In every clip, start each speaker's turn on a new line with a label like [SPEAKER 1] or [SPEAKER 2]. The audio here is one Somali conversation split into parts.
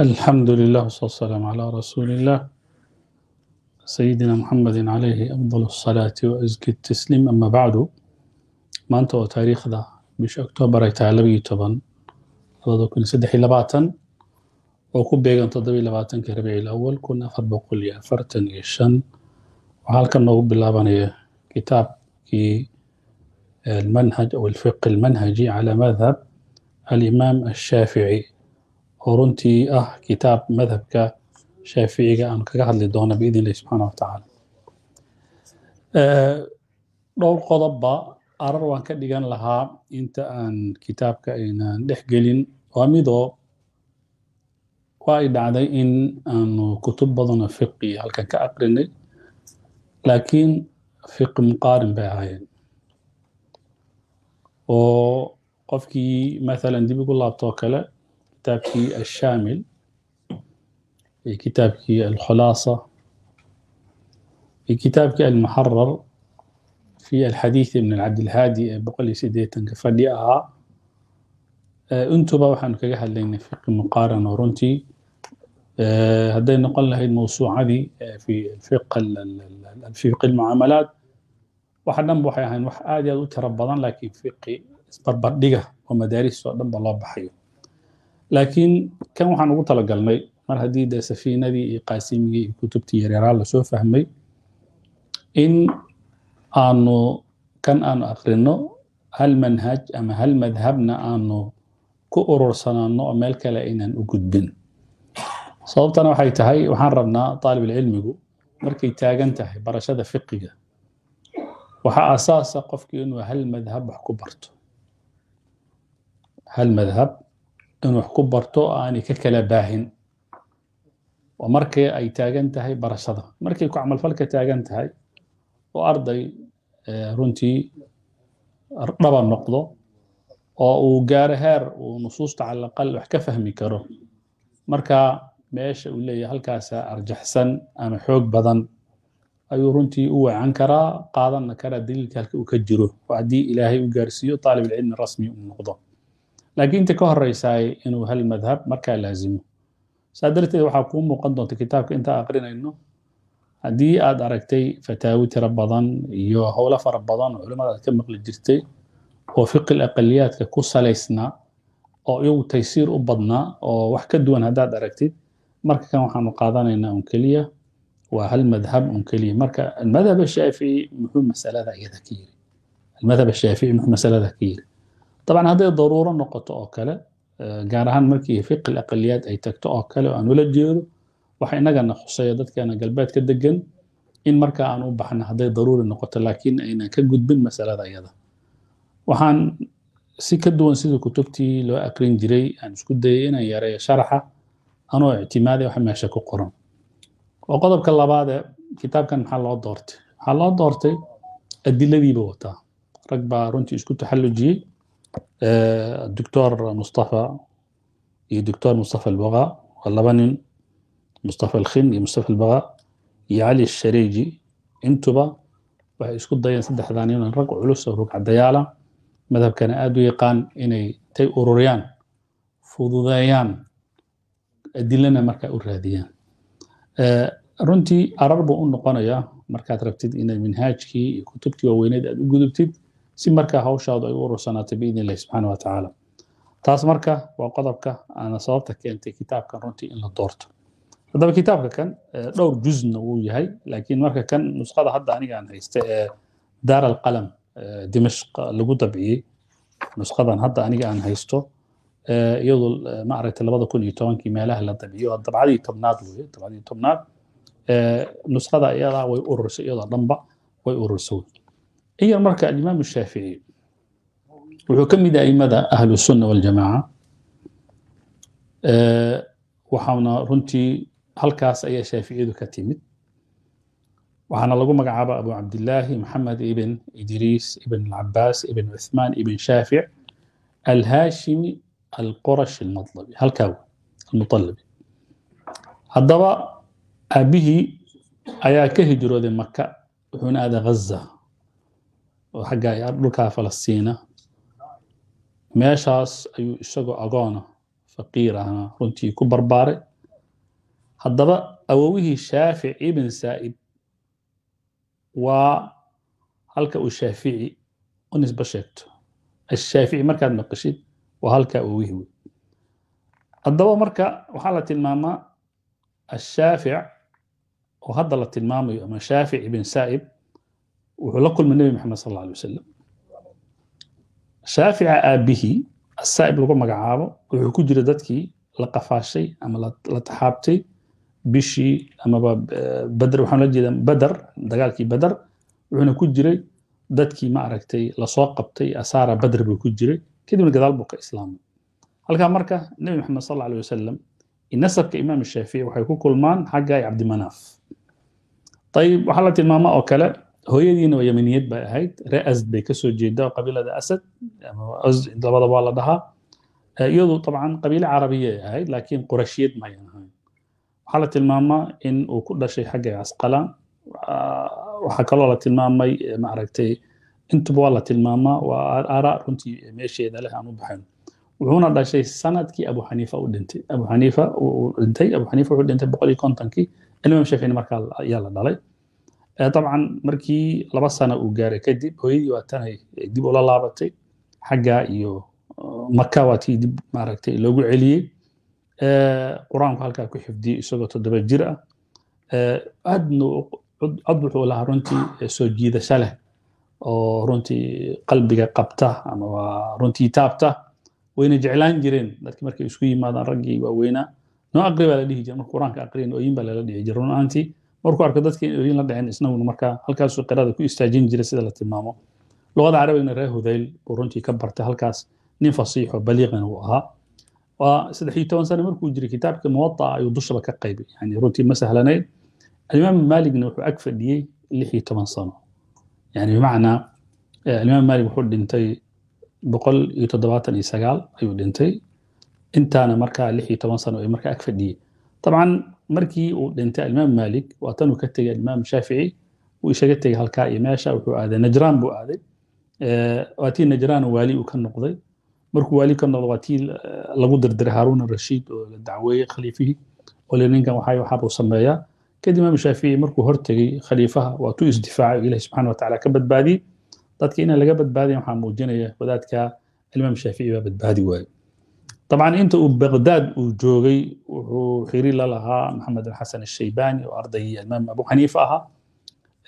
[SPEAKER 1] alxamdulilah wasalaamu calaa rasuuliillaah sayidina muxamedin calayhi afdal asalaati waasgi tasliim ama bacdu maanta oo taariikhda bisha oktoobar ay tahay labaiyo toban labada kun saddex iyo labaatan oo ku beegan toddobiyo labaatankii rabiicil awal kun afar boqol iyo afartan iyo shan waxaa halkan noogu bilaabanaya kitaabkii eh, almanhaj aw alfiq almanhaji calaa madhab alimaam ashaafici oo runtii ah kitaab madhabka shaaficiga aanu kaga hadli doono biidn illahi subxaana watacaala dhowr qodobba arar waan ka dhigan lahaa inta aan kitaabka aynaan dhex gelin waa midoo waa ay dhacday in aanu kutub badanoo fiqi halkan ka aqrinay laakiin fiqi muqaarin bay ahaayeen oo qofkii maalan dib igu laabtoo kale kitaabkii ashaamil iyo kitaabkii alkhulaasa iyo kitaabkii almuxarar fi alxadiidi min alcabdilhaadi ee boqol iyo siddeetanka fadhi ahaa intuba waxaanu kaga hadlaynay fiqi muqaaran oo runtii hadday noqon lahayd mawsuucadii fi fiq almucaamalaat waxa dhan ba waxay ahayn wax aad iyo aad u tiro badan laakiin fiqi isbarbardhiga oo madaaristoo dhan loo baxayo laakiin kan waxaan ugu talagalnay mar haddii dee safiinadii iyo qaasimigii iyo kutubtii yaryaraa lasoo fahmay in aanu kan aanu akrinno hal manhaj ama hal madhabna aanu ku urursanaano oo meel kale inaan u gudbin sababtana waxay tahay waxaan rabnaa taalibalcilmigu markay taagan tahay barashada fiqiga waxaa asaasa qofkii inuu hal madhab wax ku barto hal madhab in wax ku barto oo aanay ka kala baahin oo markii ay taagan tahay barashada markay ku camalfalka taagan tahay oo arday eh, runtii dhaba noqdo oo uu gaaro heer uu nusuusta cala alaqal wax ka fahmi karo markaa meesha uu leeyahay halkaasaa arjaxsan ama xoog badan ayuu runtii u wacan karaa qaadanna karaa daliilka halka uu ka jiro oo haddii ilaahay u gaarsiiyo taalib alcilmi rasmi uu noqdo laakiin inta ka horeysaay inuu hal madhab markaa laazimo saa darteed waxaa kuu muuqan doonta kitaabka intaa aqrinayno haddii aad aragtay fataawi tiro badan iyo howlo fara badan oo culimada aad ka maqli jirtay oo fiqil aqaliyaadka ku salaysnaa oo iyagu taysiir u badnaa oo wax ka duwan haddaad aragtid marka kan waxaanu qaadanaynaa un keliya waa hal madhab un keliya marka almadhab ashaafici muxuu masalada iyada ka yiri almadhab ashaafici muxuu masalada ka yiri طبعا hadday daruuro noqoto oo kale gaar ahaan markii fiqi aqaliyaad ay tagto oo kale oo aan ula jeedo waxa inagana khusaya dadkeena galbeedka degan in markaa aan u baxno hadday daruuri noqoto laakiin aynan ka gudbin masalada iyada waxaan si ka duwan sidii kutubtii loo akrin jiray aan isku dayay inaan yareeyo sharaxa anoo ictimaaday wax meesha ku qoran oo qodobka labaade kitaabkan maxaa loo doortay waxaa loo doortay adiladiiba wataa rag baa runtii isku taxallujiyey الدكتور مصطفى الدكتور مصطفى البغاء واللبنان مصطفى الخن مصطفى البغاء iyo cali shareeji intuba waxay isku dayeen saddexdan inan rag culus oo rugcadayaala madhabkana aada u yaqaan inay tay ururiyaan fududeeyaan adilana markaa u raadiyaan runtii arar buu u noqonayaa markaad rabtid inay minhaajkii iyo kutubtii waaweyneed aada u gudubtid si markaa hawshaadu ay u urursanaatay biidn illahi subxaana wa tacaala taas marka waa qodobka aana sababta keentay kitaabkan runtii in la doorto haddaba kitaabka kan dhowr jusna wuu yahay laakiin marka kan nusqada hadda anigaan haysta ee daar alqalam dimashq lagu dabciyey nusqadan hadda aniga aan haysto iyadu maaragtay labada kun iyo tobankii meelaha la dabciyo dabcadii tobnaad weye dabcadii tobnaad nusqada iyadaa way urursay iyadoo dhanba way urursay iyo marka alimaam shaafici wuxuu ka mid ah aimada ahlu sunna waljamaaca waxaana runtii halkaas ayaa shaaficiyadu ka timid waxaana lagu magacaaba abu cabdillaahi maxamed ibn idriis ibn alcabaas ibn cuthmaan ibn shaafic alhaashimi alqorash almadlabi halkaa almutalabi haddaba aabbihii ayaa ka hijrooday maka wuxuuna aaday ghaza oo xagga dhulkaa falastiina meeshaas ayuu isagoo agoona faqiir ahna runtii ku barbaaray haddaba awowihii shaafic ibn saa'ib waa halka uu shaafici u nisba sheegto ashaafici markaad maqashid waa halka awowihii wey haddaba marka waxaa la tilmaamaa ashaafic oo hadda la tilmaamayo ama shaafic ibn saa'ib wuxuu la kulmay nebi maxamed sal alay wasalam shaafica aabbihii asaa'ib lagu magacaabo wuxuu ku jira dadkii la qafaashay ama la taxaabtay bishii amaba bader waxaan la jeedaa bader dagaalkii bader wuxuuna ku jiray dadkii ma aragtay lasoo qabtay asaara bader buu ku jiray kadibna gadaal buu ka islaamay halkaa marka nebi maxamed sal alay wasalam nasabka imaam shaafici waxay ku kulmaan xagga cabdimanaaf ayib waxaa la tilmaamaa oo kale hooyadiina oo yemaniyad bay ahayd ree asad bay kasoo jeedaa oo qabiilada asad labadaba waa la dhahaa iyadu abcan qabiile carabiyay ahayd laakiin qurashiyad mayan ahayn waxaa la tilmaamaa in uu ku dhashay xagga casqalaan waxaa kaloo la tilmaamay maaragtay intuba waa la tilmaamaa waa araa runtii meesheeda leh aan u baxayn wuxuuna dhashay sanadkii abu xaniifa u dhintay abu xaniifa dhintay abu xaniifa wuxuu dhintay boqol iyo kontonkii imaam shafiicina markaa ayaa la dhalay dabcan markii laba sana uu gaaray kadib hooyadii waa tanay dib ula laabatay xaggaa iyo maka waa tii dib maaragtay loogu celiyey qur-aanku halkaa ku xifdiyey isagoo toddoba jir ah aadna cod wuxuu lahaa runtii soo jiidasho leh oo runtii qalbiga qabta ama waa runtii taabta wayna jeclaan jireen dadki markay isku yimaadaan raggii waaweynaa noo aqri baa la dhihi jiray marka qur-aanka aqriyan ooyin baa lala dhihi jiray run ahaantii markuu arko dadka in la dhexin isnaguna markaa halkaasuu qirada ku istaajin jira sida la tilmaamo luqada carabigna reer hudayl buu runtii ka bartay halkaas nin fasiixo baliiqina uu ahaa waa saddex toban sano markuu jiray kitaabka muwata ayuu dushaba ka qaybay yani runtii ma sahlanayd alimaam maaligna wuxuu ag fadhiyey lix toban sano yani bimacnaa eh, alimaam maalig wuxuu dhintay boqol iyo toddobaatan iyo sagaal ayuu dhintay intaana markaa lix toban sano ee markaa ag fadhiyey طبعا markii uu dhintay alimaam maalik waa ka tegay alimaam shaafici wuu isaga tegay halkaa iyo meesha wuxuu aaday najraan buu aaday waa najraan waali uu ka noqday markuu waali ka noqdo waa lagu dirdiray haaruun rashiid oo la dacweeyey khaliifihii oo le ninkan waxay waxaabuu sameeyaa kadib imaam shaafici markuu hortegey khaliifaha waa isdifaacay oo ilahi subxaana wa ka badbaadiyey dadka inaan laga badbaadiyan waxaa muujinaya wadaadka alimaam shaafici baa badbaadi waayo dabcan inta uu baqhdad uu joogay wuxuu xiri la lahaa maxamed alxasan ashaybani oo ardaygii imaam abu xaniifa ahaa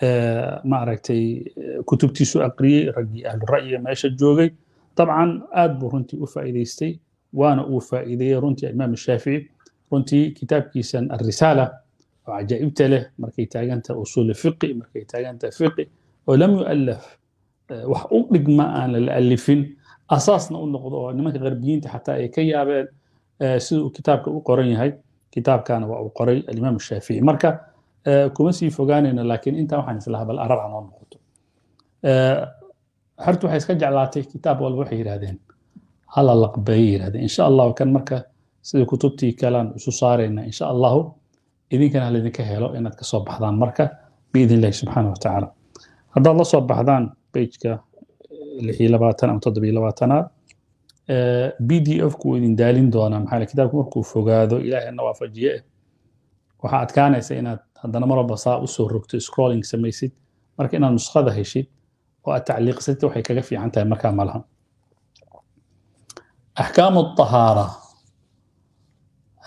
[SPEAKER 1] eh, maaragtay eh, kutubtiisu aqriyey raggii ahlura'yiga meesha joogay dabcan aad buu runtii u faa'iidaystay waana uu faa'iideeyey runtii imaam shaafici runtii kitaabkiisan arrisaala oo cajaa'ibta leh markay taaganta usuul fiqi markay taaganta fiqi oo lam yu'allaf eh, wax u dhigma aan la alifin asaasna u noqdo oo nimanka qarbiyiinta xataa ay ka yaabeen eh, sida uu kitaabka u qoran yahay kitaabkana waa uu qoray alimaam shaafici marka eh, kuma sii fogaanayno laakiin intaa waxaan islahaa bal arab hanoo noqoto eh, horta waxay iska jeclaatay kitaab walba waxay yidhahdeen hala laqbeeyay yidhahdeen insha allahu kan marka sida kutubtii kalaan isu saarayna insha allahu idinkana halaydinka helo inaad ka baxdaan marka biidn subxaana wa tacaala haddaad la soo baxdaan bejka ama toddobylabaatanaad b d f kuu idin daalin doona maxaa kitaabku markuu fogaado ilaahayna waafajiye ah waxaa adkaanaysa inaad haddana marwalba saa usoo rogto scrolling samaysid marka inaad nuskhada heshid oo aad tacliiqsatid waxay kaga fiican tahay markaa malaha أحكام الطهارة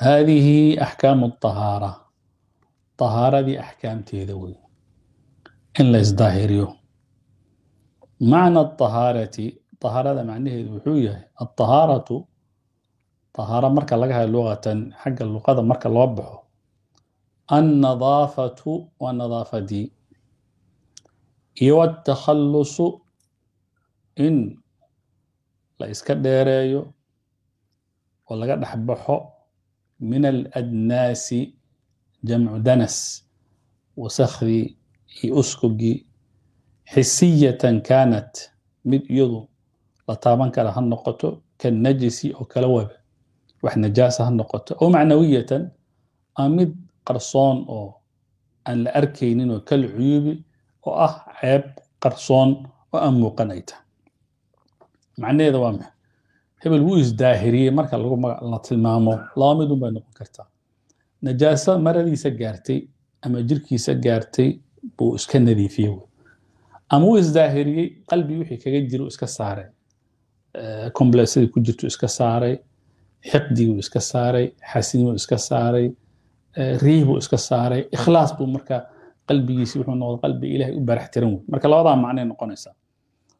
[SPEAKER 1] هذه أحكام الطهارة طهارة دي أحكام تيدوي إن لا macna ahaarati ahaarada macnaheedu wuxuu yahay aahaaratu ahaara marka laga hayo luqatan xagga luqada marka loo baxo annadaafatu waa nadaafadii iyo atakhallusu in la iska dheereeyo oo laga dhex baxo min aladnaasi jamcu danas wasakhdii iyo uskugii xisiyatan kaanat mid iyadu la taaban kara ha noqoto kanajisi oo kala waba wax najaasa ha noqoto ow macnawiyatan a mid qarsoon oo aan la arkaynin oo kal cuyubi oo ah ceeb qarsoon oo aan muuqan ay tahay macnaheeda waa maxay hebel wuu isdaahiriyey marka la tilmaamo laba midun bay noqon kartaa najaasa maradiisa gaartay ama jirkiisa gaartay buu iska nadiifiyey ama uu isdaahiriyey qalbi wixii kaga jira uu iska saaray eh, komblexadii ku jirtu iska saaray xiqdiguu iska saaray xasidinuu iska saaray eh, riihbuu iska saaray ikhlaas buu marka qalbigiisi wuxuu noqday qalbi ilaahay u barax tiran wey marka labadaa macnay noqonaysaa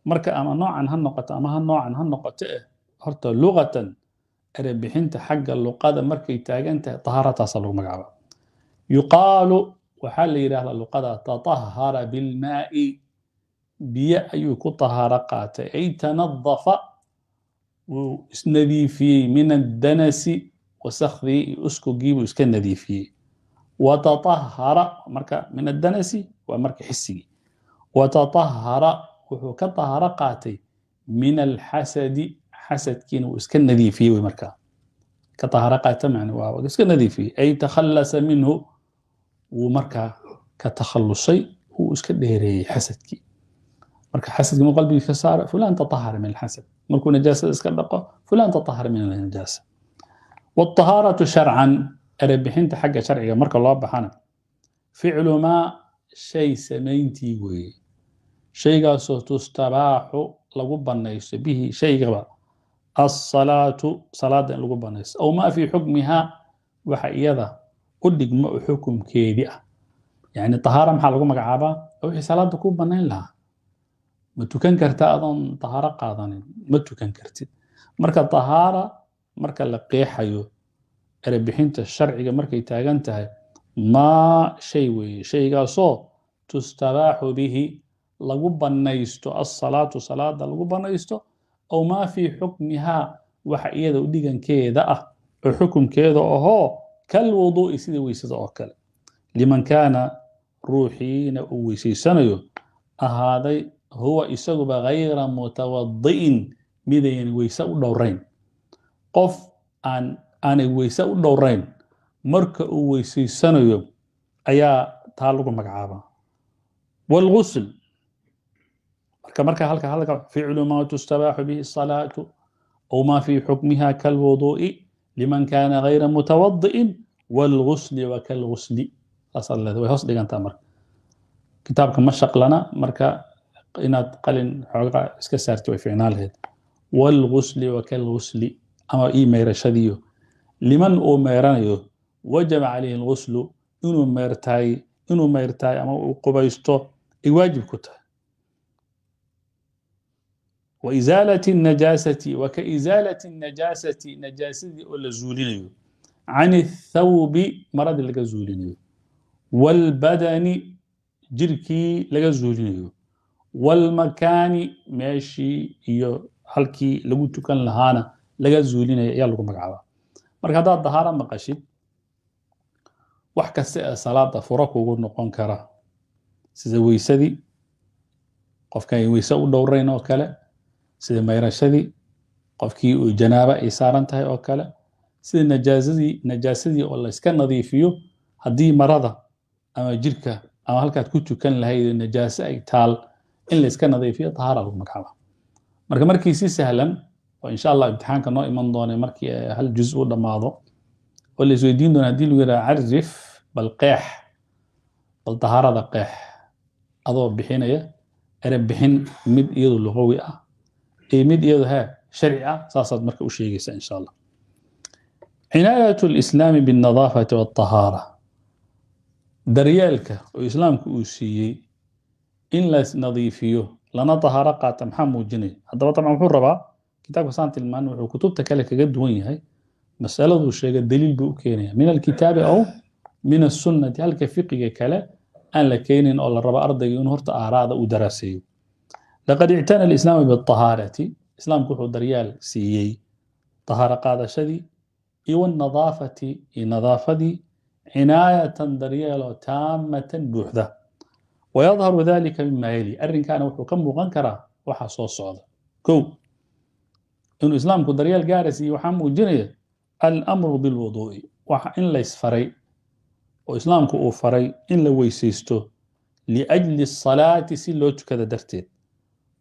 [SPEAKER 1] marka ama noocan ha noqoto ama ha noocan ha noqoto eh horta luqatan erebixinta xagga luqada markay taagan tahay tahaarataasa lagu magacaaba yuqaalu waxaa la yidhaahdaa luqada tatahara bilmaa'i biyo ayuu ku tahaaro qaatay ay tanadafa wuu isnadiifiyey min addanasi wasakdii iyo uskugii buu iska nadiifiyey watatahara marka min addanasi waa marka xisigii watatahara wuxuu ka tahaaro qaatay min alxasadi xasadkiina wuu iska nadiifiyey wey markaa ka tahaaro qaata macne waa iska nadiifiyey ay takhallasa minhu wuu markaa ka takhallusay wuu iska dheereeyey xasadkii marka xasadkama qalbiga ka saara fulan taahara min alxasad markuu najaasada iska dhaqo fulan taahara min alnajaasa wاطahaaratu sharcan erebixinta xagga sharciga marka loo baxana ficlu maa shay samayntii weeye shaygaasoo tustabaaxu lagu banaysto bihi shaygaba asalaatu salaada in lagu banaysto aw maa fii xukmiha waxa iyada u dhigmo xukmkeedii ah yani ahaara maxaa lagu magacaabaa wixii salaada kuu banayn lahaa ma tukan karta adoon dahaaro qaadanin ma tukan kartid marka dahaara marka la qeexayo erabixinta sharciga markay taagan tahay maa shay weeye shaygaasoo tustabaaxu bihi lagu bannaysto alsalaatu salaada lagu bannaysto aw maa fii xukmihaa waxa iyada u dhigankeeda ah oo xukumkeeda ahoo kalwuduu'i sida weysada oo kale liman kaana ruuxiina uu weysaysanayo ahaaday huwa isaguba hayra mutawadi'in midaynan weyse u dhowrayn qof aan aanay weyse u dhowrayn marka uu weysaysanayo ayaa taa lagu magacaabaa wاlgusl marka marka halka halka ficlu ma tustabaaxu bihi الsalaatu aw ma fi xukmiha kalwuduu'i liman kana hayra mutawadi'in wاlgusli wa kalgusli saasaa leedahay way hoos dhigantaa marka kitaabka mashaq lana marka inaad qalin xoogaa iska saarta way ficnaa lahayd waalgusli wakalgusli ama ii meerashadiiyo liman uu meeranayo wajaba caleyhi alguslu inuu meertaay inuu meyrtahay ama uu qubaysto ay waajib ku tahay wa isaalati najaasati wa ka isaalati najaasati najaasadii oo la zuulinayo can ithawbi maradii laga zuulinayo waalbadani jirkii laga zuulinayo walmakaani meeshii iyo halkii lagu tukan lahaana laga zuulinaya ayaa lagu magacaabaa marka haddaad dahaara maqashid wax kasta ee salaada furo kugu noqon kara sida weysadii qofkaan weyse u dhowrayn oo kale sida mayrashadii qofkii uu janaaba ay saaran tahay oo kale sida najaasadii najaasadii oo layska nadiifiyo haddii marada ama jirka ama halkaad ku tukan lahayd najaaso ay taal in layska nadiifiyo tahaara lagu magacaaba marka markii si sahlan oo insha allah imtixaanka noo iman doone markii hal juz uu dhammaado oo la doona hadii lagu yidhaha carif bal qeex bal tahaarada qeex adoo bixinaya ere bixin mid iyadu luqawi ah iyo mid iyadu he sharci ah saasaad marka u sheegaysa insha allah cinaayat lislaami biاnadaafati waاطahaara daryeelka oo islaamku uu siiyey in la nadiifiyo lana dahaaro qaata maxaa muujinaya haddaba dabcan wuxuu rabaa kitaabka saan tilmaani wuxuu kutubta kale kaga duwan yahay masaladuu sheega daliil buu u keenaya min alkitaabi aw min asunnati halka fiqiga kale aan la keenin oo la raba ardayga inuu horta aaraada uu daraaseeyo laqad ictana alislaamu biahaarati islaamku wuxuu daryaal siiyey dahaaro qaadashadii iyo wanadaafati iyo nadaafadii cinaayatan daryeeloo taamatan buuxda wayadharu dalika mima yali arrinkaana wuxuu ka muuqan karaa waxaa soo socda o inuu islaamku daryeel gaara siiye waxaa muujinaya almru bilwuduu'i in laysfaray oo islaamku uu faray in la weysaysto liajli asalaati si loo tukada darteed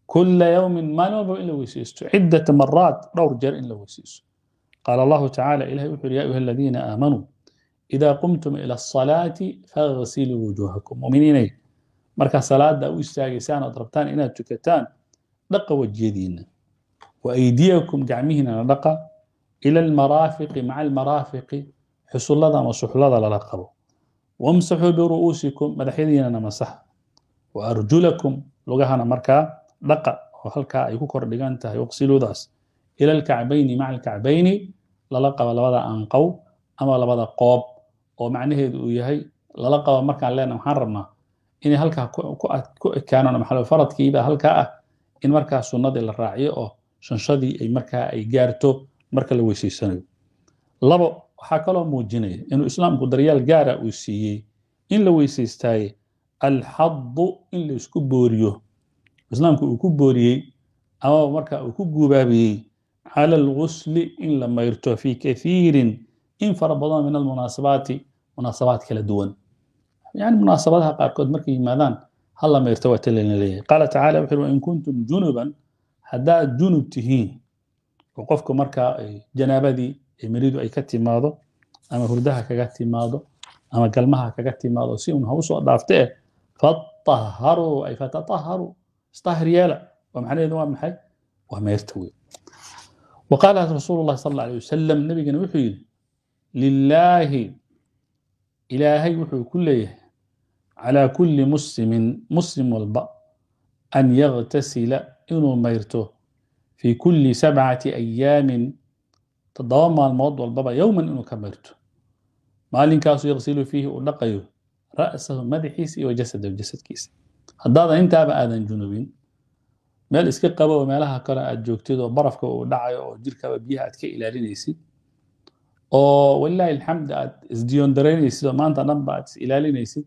[SPEAKER 1] kula yawmin maalin walba in la weysaysto ciddata maraat dhowr jeer in la weysaysto qaala allahu tacala ilahay wuxu uri ya ayuha aladiina aamanuu ida qumtum ila asalaati faغsiluu wujuuhakum muminiinay markaa salaada u istaagaysaan ood rabtaan inaad tukataan dhaqa wa waaydiyakum gacmihiinana dhaqa ila almaraafiqi maca almaraafiqi xusullada ama suxlada lala qabo wamsaxuu biru'uusikum madaxyadiinana masaxa wa arjulakum lugahana markaa dhaqa oo halkaa ay ku kor dhigan tahay waqsiludaas ila alkacbayni maca alkacbayni lala qabo labada anqow ama labada qoob oo macnaheedu uu yahay lala qabo markaan leena waxaan rabnaa inay halkaa ku ekaanaan maxal faradkiiba halkaa ah in markaa sunnadii la raaciyo oo shanshadii ay markaa ay gaarto marka la weysaysanayo labo waxaa kaloo muujinaya inuu islaamku daryaal gaara uu siiyey in la weysaystaaye alxadu in laisku booriyo islaamku uu ku booriyey amaba markaa uu ku guubaabiyey cala algusli in la mayrto fii kaiirin in fara badan min almunaasabaati munaasabaad kala duwan yani munaasabadaha qaarkood markay yimaadaan hala meyrto waa talayna leeyahay qaala tacaala wuxuu in kuntum junuban haddaad junub tihiin oo qofku markaa janaabadii miridu ay ka timaado ama hurdaha kaga timaado ama galmaha kaga timaado si un ha usoo dhaafte eh fatahharuu ay fatataharuu istahir yeela waa macnaheedu waa maxay waa meyrta wey وقال رسول الله صلى الله عليه وسلم نبينا وحي لله إلهي وحي كله calaa kulli muslimin muslim walba an yaktasila inuu mayrto fi kulli sabcati ayaamin toddoba maalmood walbaba yowman inuu ka mayrto maalinkaasuu yaqsilu fiihi uu dhaqayo ra'sahu madaxiisa iyo jasadahu jasadkiisa haddaadan intaaba aadan junubin meel iska qabo oo meelaha kale aad joogtid oo barafka uu dhacayo oo jirkaba biyaha aad ka ilaalinaysid oo walilaahi alxamd aad isdiyoondaraynaysid oo maanta dhanba ba aad is ilaalinaysid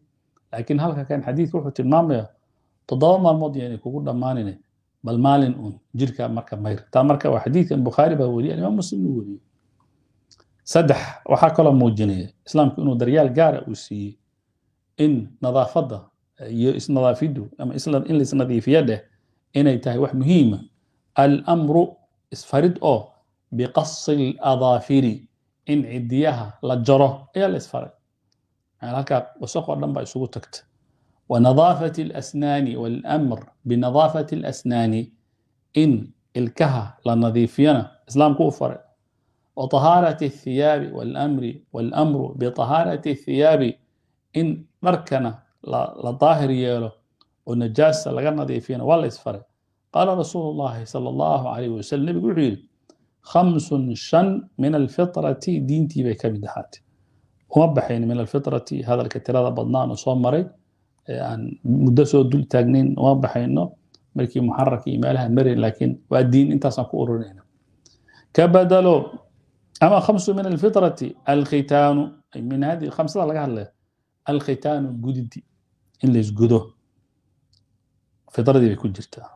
[SPEAKER 1] laakiin halka kan xadiidka wuxuu tilmaamaya toddoba maalmood yaana kugu dhammaanine bal maalin un jirka marka mayr taa marka waa xadiidkan bukhaari baa weriya imaam muslim uu weriyey saddex waxaa kaloo muujinaya islaamku inuu daryaal gaara uu siiyey in nadaafadda iyo isnadaafiddu ama in la dheh inay tahay wax muhiima almru isfarid oo biqasi ladaafiri in cidiyaha la jaro ayaa la isfaray halkaa wasaqoo dhan baa isugu tagta wa nadaafati alasnaani walamr binadaafati alasnaani in ilkaha la nadiifiyana islaamku u faray wa tahaarati athiyaabi walamri waalamru bitahaarati athiyaabi in dharkana la daahir yeelo oo najaasa laga nadiifiyana waa la isfaray qaala rasuulu llahi sala allahu calayh wasalam nebigu wuxuu yidhi khamsun shan min alfitrati diintii bay ka mid ahaatee uma baxayn min alfitrati hadalka tirada badnaa soo maray aan muddo soo dul taagnayn uma baxayno markii muxararka iyo meelaha marin laakiin waa diin intaasaan ku ururinayna ka badalo ama khamsu min alfitrati alkhitaanu min hadi khamsada laga hadlaya alkhitaanu gudidi in laysgudo fitradii bay ku jirtaa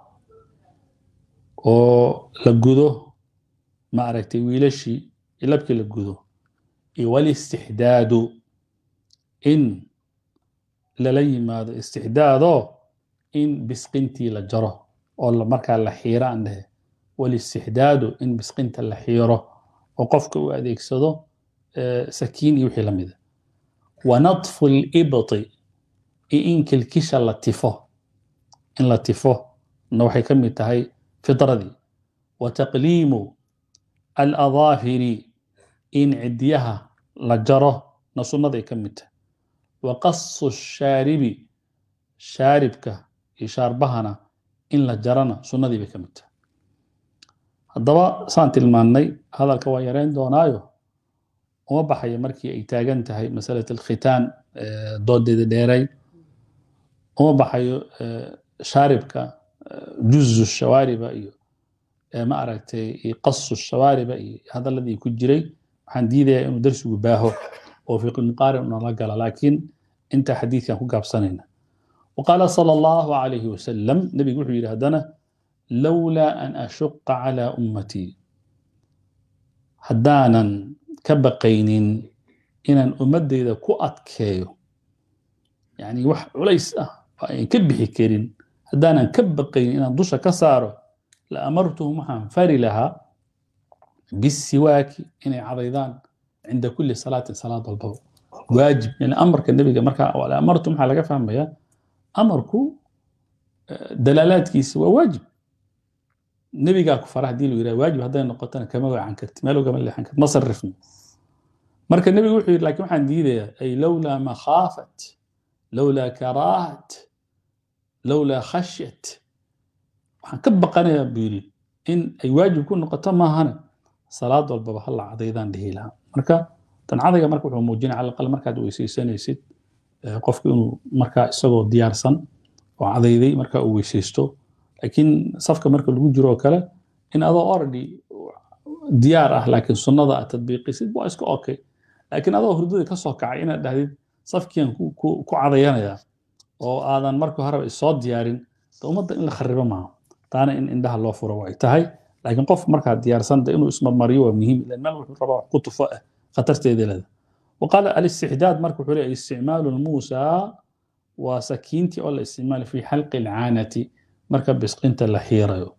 [SPEAKER 1] oo la gudo ma aragtay wiilashii labkii la gudo waliistixdaadu in lala yimaado istixdaado in bisqintii la jaro oo markaa la xiiro aan dhehe walistixdaadu in bisqinta la xiiro oo qofka u adeegsado sakiin iyo wixii la mida wanadfu libti iyo in kilkisha la tifo in la tifo na waxay ka mid tahay fitradii taqliimu alaظaafiri in cidiyaha la jaro na sunnaday ka mid tahay wa qasu shaaribi shaaribka iyo shaarbahana in la jarana sunnadii bay ka mid tahay haddaba saan tilmaannay hadalka waa yareyn doonaayo uma baxayo markii ay taagan tahay masalat alkhitaan doodeeda dheeray uma baxayo shaaribka juzu shawaariba iyo ma aragtay qasu shawaariba iyo hadalladii ku jiray waxaan diidaya inuu darsigu baaho oo fiqilmuqaarin unala gala laakiin inta xadiidkan ku gaabsanayna waqaala sala allahu calayhi wasalam nebigu wuxuu yidhi haddana lowlaa an ashuqa calaa ummatii haddaanan ka baqaynin inaan ummaddayda ku adkeeyo yacni wax culays ah oo ayan ka bixi karin haddaanan ka baqaynin inaan dusha ka saaro la amartuhum waxaan fari lahaa bisiwaaki inay cadaydaan cinda kuli salaatin salaad walbaba waajib yani amarka nebiga markaa amartu maxaa laga fahmayaa amarku dalaalaadkiisa waa waajib nebigaa ku fara hadii lu yihah waajib hadday noqotona kama wacan karti meel gama leexan karti ma sarrifno marka nebigu wuxuu yidhi lakin waxaan diidayaa ay lowlaa makhaafat lowlaa karaahat lowlaa khashyat waxaan ka baqanayaa buu yidhi in ay waajib ku noqoto maahane salaad walbaba hala cadaydaan dhihi lahaa marka tan cadayga marka wuxuu muujinaya cala aqal markaad weysaysanaysid qofku inuu markaa isagoo diyaarsan oo cadayday markaa uu weysaysto laakiin safka marka lagu jiro oo kale in adoo oradi diyaar ah laakiin sunnada aad tadbiiqisid waa iska okay laakiin adoo hurdada ka soo kacay inaad dhahdid safkiian ku cadayanayaa oo aadan marka horeba isoo diyaarin da ummadda in la kharibo maaha taana in indhaha loo furo way tahay laakiin qof markaa diyaarsanta inuu ismarmariyo waa muhiim ilan meel wuxuu rabaa wax ku tufo ah khatarteeda lehda waqaala alistixdaad marka wuxuu leeyahay isticmaalu lmuusa waa sakiintii oo la isticmaalo fi xalqi alcaanati marka bisqinta la xiirayo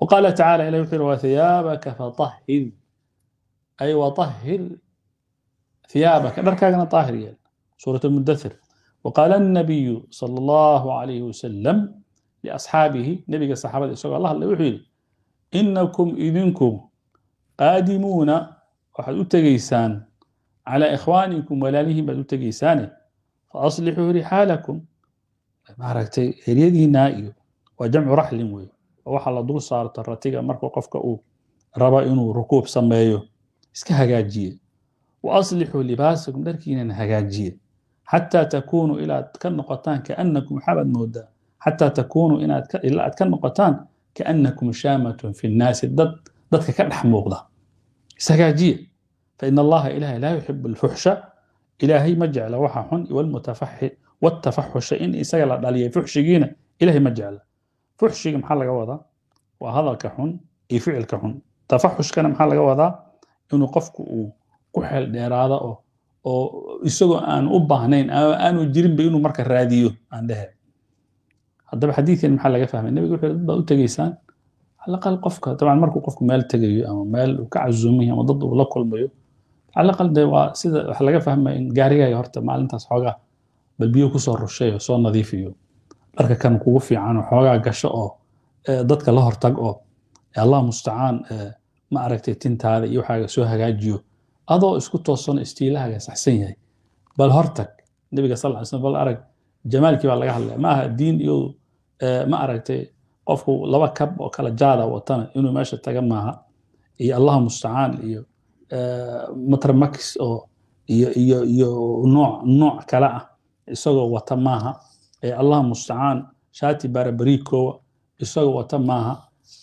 [SPEAKER 1] waqaala tacala ilahi wuxuu yihi waa thiyaabaka ay watahhir thiyaabaka dharkaagana daahir yeel suurat almudathir waqaala annabiyu sala allahu calayhi wasalam liasxaabihi nebiga saxaabada isagoo la hadlay wuxuu yidhi inakum idinku qaadimuuna waxaad u tegaysaan calaa ikhwaanikum walaalihiin baad u tegaysaane fa aslixuu rixaalakum maaragtay eryadiinaa iyo waa jamcu raxlin weeye oo waxaa la dul saarta ratiga marka qofka uu raba inuu rukuub sameeyo iska hagaajiye wa aslixuu libaasakum dharkiinan hagaajiye xataa takuunuu ilaad ka noqotaan kaanakum waxaabaad moodaa xataa takuunuu inaad ka noqotaan kaanakum shaamatun fi nnaasi dadka ka dhex muuqda isagaajiya fain allaha ilahay laa yuxibu alfuxsha ilaahay ma jecla waxa xun wtafaxusha in isaga la dhaliyay fuxshigiina ilahay ma jecla fuxshiga maxaa laga wadaa waa hadalka xun iyo ficilka xun tafaxushkana maxaa laga wadaa inuu qofku uu ku xeel dheeraada dheeraado oo isagoo aan u baahnayn aanu jirinba inuu marka raadiyo aan dhehe haddaba xadiidkan maxaa laga fahmay nebiga wuxuu dad baa u tegaysaan calaqal qofka dabcan markuu qofku meel tegayo ama meel uu ka casuumayo ama dad uu la kulmayo calaqal dee waa sida waxaa laga fahmaya in gaarigaaga horta maalintaas xoogaa bal biyo kusoo rusheeyo soo nadiifiyo dharka kan kugu fiican xoogaa gasho oo dadka la hortag oo allah mustacaan ma aragtay tintaada iyo waxaaga soo hagaajiyo adoo isku toosan istiilahaaga saxsan yahay bal hortag nebiga sal ly slam bal arag jamaalkii baa laga hadlaya ma aha diin iyo ma aragtay qofku laba kab oo kale jaada ah watana inuu meesha taga maaha iyo allahu mustacaan iyo matramax oo iyo iyo iyo nooc nooc kale ah isagoo wata maaha allahu mustacaan shaati baarabariikoowa isagoo wata maaha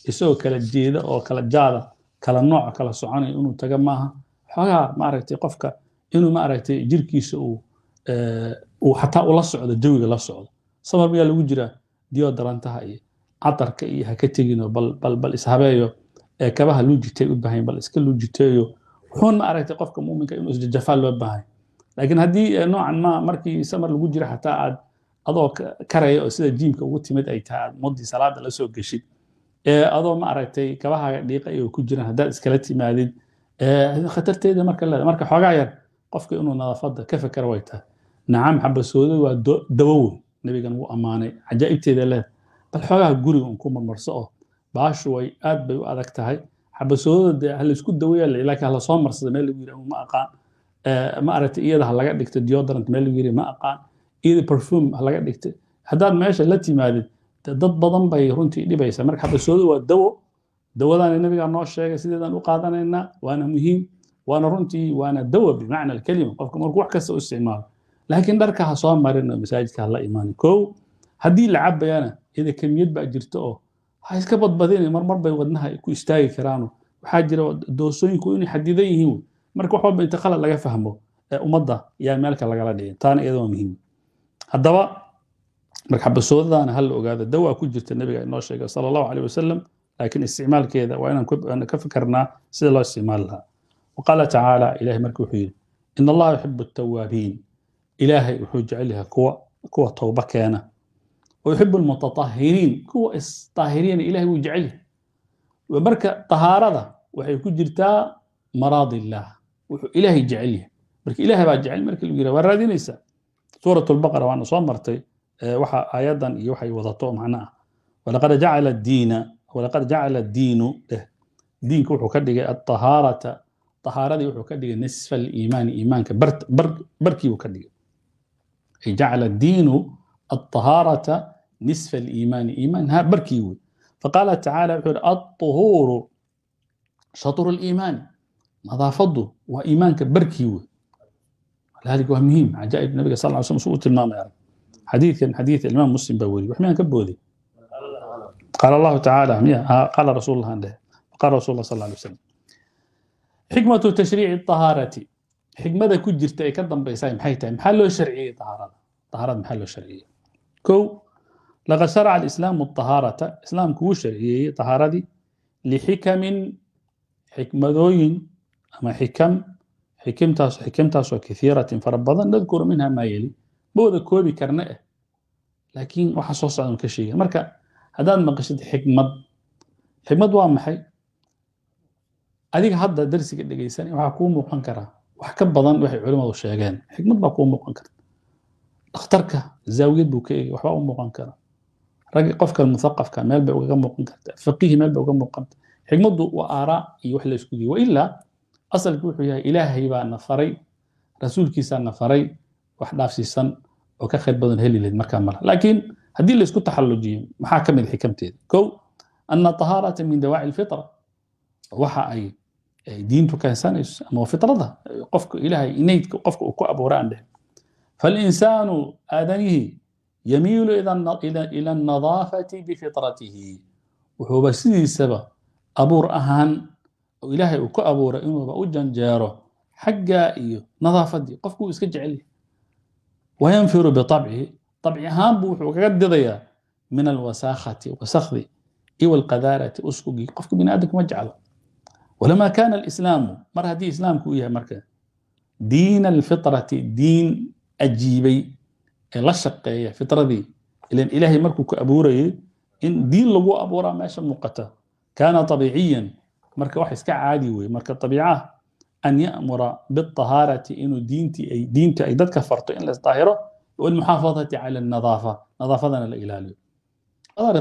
[SPEAKER 1] isagoo kala jeeda oo kala jaada ah, kala nooc kala soconayo inuu taga maaha xoogaa maaragtay qofka inuu maaragtay jirkiisa uu uu xataa ula socdo jawiga la socdo samar miyaa lagu jiraa diodarantaha iyo cadarka iyo haka tegino bal ishabeeyo ee kabaha luujitay u bahan bal iska luujiteeyo wuxuun ma aragtay qofka muminka inuu isjajafaa loo baahay laakiin haddii eh, noocan ma markii samar lagu jira xataa aad adoo karaya oo sida jiimka ugu timid ay tahay aad muddii salaada la soo geshid eh, adoo ma aragtay kabahaaga dhiiqa ay ku jiraan haddaad iskala timaadid eh, khatarteeda marka leeda marka xoogaa yar qofka inuu nadaafadda ka fekera way tahay nacam xabasoodo waa dawowo nebigan wuu ammaanay cajaa'ibteeda leed bal xoogaha guriga un ku marmarso oo baashu way aad bay u adag tahay xabasoodada dee halaysku daweeya laakiin hala soo marsada meel lagu yiri ma aqaan eh, ma aragtay iyada ha laga dhigto deodorant meel lagu yiri ma aqaan iyada perfume ha laga dhigto haddaad meesha la timaadid dad badan bay runtii dhibaysa marka xabasoodada waa dawo dawadaana nabigaa noo sheegay sideedaan u qaadanaynaa waana muhiim waana runtii waana dawo bimacna alkalima qofka markuu wax kasta u isticmaalo laakiin dharka ha soo marin oo masaajidka hala imaani kow haddii la cabayana ida kamiyad baa jirta oo ha iska badbadine marmar bay wadnaha ku istaagi karaano waxaa jira doosooyinku inay xadidan yihiin marka wax walba inta khalad laga fahmo ee ummadda yaa meelka lagala dhigin taana iyada waa muhiim haddaba marxabasoodadaana hala ogaada dawaa ku jirta nabiga inoo sheegay sala allahu caleyh wasalam laakiin isticmaalkeeda waa inaan ka fikirnaa sida loo isticmaali lahaa waqaala tacaala ilahay marka wuxuu yidhi in allaha yuxibu atawaabiin ilaahay wuxuu jecel yahay kuwa towba keena wayuxibu lmutaahiriin kuwa isdaahiriyana ilahay wuu jecel yahay marka tahaarada waxay ku jirtaa maraadi illaah wuxuu ilaahay jecel yahay marka ilahay baa jecel marka lagu yira waa raadinaysaa suurat lbaqara waana soo martay waxa aayadan iyo waxay wadato macnaha walaqad jacala addiina walaqad jacala addiinu dheh diinka wuxuu ka dhigay aطahaarata طahaaradii wuxuu جعل الدين الطهارة نصف الإيمان إيمان بركي فقال تعالى الطهور شطر الإيمان نظافته وإيمانك بركي لذلك مهم عجائب النبي صلى الله عليه وسلم سوء المام يعني. حديث حديث الإمام مسلم بوري وحميان كبودي قال الله تعالى قال رسول الله قال رسول الله صلى الله عليه وسلم حكمة تشريع الطهارة xikmada ku jirta ee ka dambaysa maxay tahay maxaa loo sharciyey ahaarada ahaarada maxaa loo sharciyey kow laqad sharaca alislaamu ahaarata islaamku wuu sharciyeeyey ahaaradii lixikamin xikmadooyin ama xikam xikimtaas xikimtaasoo kaiiratin fara badan nadkuru minha maa yeli ma wada koobi karna ah laakiin waxa soo socdan ka sheegen marka haddaad maqashid xikmad xikmad waa maxay adiga hadda darsiga dhegaysanay waxaa kuu muuqan karaa wax ka badan waxay culimmadu sheegeen xikmad baa kuu muuqan karta dhakhtarka zaawiyad buu ka egi waxbaa u muuqan kara raggi qofka muaqafka meel bay ugaga muuqan kartaa faqihi meel bay uga muuqanta xikmaddu waa aaraa iyo wax la isku wailaa asalki wuxuu yahay ilaahay baa na faray rasuulkiisaa na faray wax dhaafsiisan oo ka khayr badan heli lahayd markaa mala laakiin haddii la taxallujiyo maxaa ka mid xikamteeda kow ana tahaarata min dawaaci lfitra waxa ay ay diintu keensanayso ama fitrada qofka ilaahay inaydka qofka uu ku abuura aan falinsaanu aadanihi yamiilu ila annadaafati bifitratihi wuxuuba sidiisaba abuur ahaan ilaahay uu ku abuura inuuba u janjeero xaggaa iyo nadaafaddii qofku wuu iska jecelyahy wayanfiru biabcihi abci ahaanbu wuxuu kaga didayaa min alwasaakhati wasakhdii iwa alqadaarati uskugii qofka bini aadamka ma jeclo walamaa kaana alislaamu mar haddii islaamku uu yahay marka diina alfitrati diin ajiibay ee la shaqeeya fitradii ilan ilaahay markuu ku abuurayay in diin lagu abuuraa meesha muuqata kaana abiiciyan marka wax iska caadi weye marka abiica an yamura biahaarati inuu diinta ay dadka farto in lasdaahiro walmuxaafadati cala anadaafa nadaafadana la ilaaliyo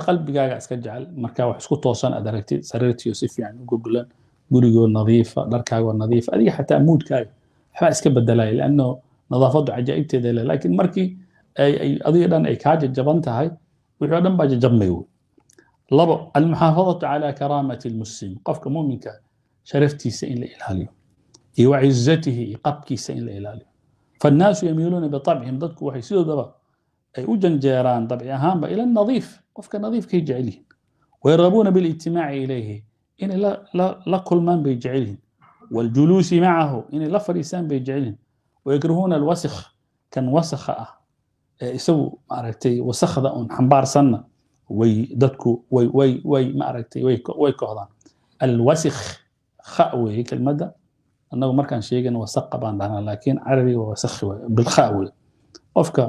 [SPEAKER 1] qalbigaaga iska jecel marka wax isku toosan aad aragtid sariirtiyo si fiican u goglan gurigoo nadiifa ah, dharkaagoo nadiifa ah, adiga xataa amuudkaaga waxbaa iska bedelaya lanno nadaafaddu cajaa'ibteeda le laakiin markii adiga dhan ay kaa jajaban tahay wixii dhan baa jajabmay wey labo almuxaafadatu cala karaamati lmuslim qofka muuminka sharaftiisa in la ilaaliyo iyo wacizatihi iyo qabkiisa in la ilaaliyo faannaasu yamiiluuna biطabcihim dadku waxay sidoodaba ay u janjeeraan dabci ahaanba ila nadiif qofka nadiifkay jecel yihin wayargabuuna bilijtimaaci ilayhi inay la kulmaan bay jecel yihin wاljuluusi macahu inay la fadhiisaan bay jecel yihin wayakrahuuna alwasikh kan wasakha ah ee isagu maaragtay wasakda un xambaarsanna way dadku way way way maaragtay way way kohdaan alwasikh kha weeye kelmadda annagu markaan sheegana wasaqa baan dhahnaa laakiin carabiga wasakhi waay bilkha weeye qofka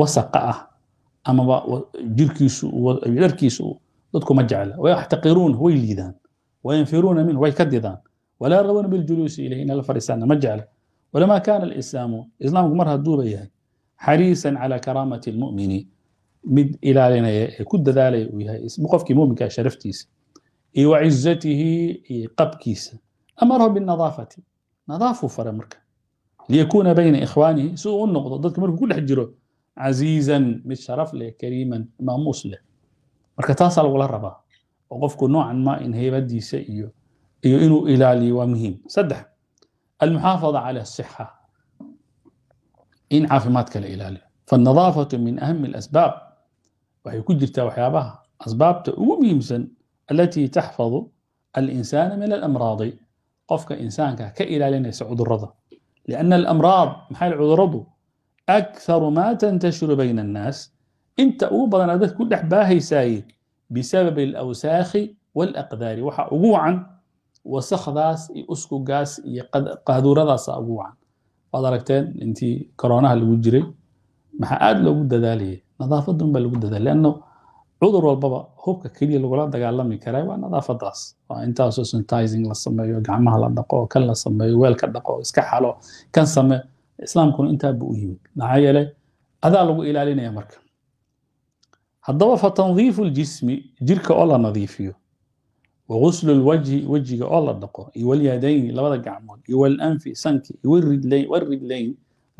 [SPEAKER 1] wasaqa ah amaba jirkiisu dharkiisu dadku ma jecla yaxtaqiruun way liidaan وينفرون منه ويكددان ولا رون بالجلوس إليه إن الفرسان مجعل ولما كان الإسلام إسلام مر هدوبة حريصا على كرامة المؤمن mid ilaalinaya ku dadaalaya uu yahay qofkii muminkaa sharaftiisa iyo wa cizatihi iyo qabkiisa amarahu binadaafati nadaafuu fara marka liyakuuna bayna ikhwaanihi si uu u noqdo dadka markuu ku dhex jiro casiizan mid sharaf leh kariiman maamuus leh marka taasaa lagula rabaa oo qofku noocan ma in heybadiisa iyo iyo inuu ilaaliyo waa muhiim saddex almuxaafada cala asixa in caafimaadka la ilaaliyo faannadaafatu min ahami alasbaab waxay ku jirtaa waxyaabaha asbaabta ugu muhiimsan alatii taxfadu alinsaana min alamraadi qofka insaanka ka ilaalinaysa cudurada lianna alamraad maxay cuduradu akharu maa tantashiru bayna annaas inta ugu badan aad dadku ku dhex baahaysaayeen bisabab alawsaakhi walaqdaari waxaa ugu wacan wasakhdaas iyo uskugaas iyo qaaduuradaasa ugu wacan waad aragteen intii koroonaha lagu jiray maxaa aada loogu dadaalayay nadaafadun baa lagu dadaalay anno cudur walbaba hubka keliya lagula dagaalami kara waa nadaafadaas waa intaasoo sanitizing la sameeyo gacmaha la dhaqo kan la sameeyo weelka dhaqo iska xalo kan samee islaamkuna intaa buu u yimid maxaa yeelay adaa lagu ilaalinaya marka haddaba fatandiifu ljismi jirka oo la nadiifiyo wa guslu lwajhi wejiga oo la dhaqo iyo walyadayni labada gacmood iyo walanfi sanki iyo waridlayn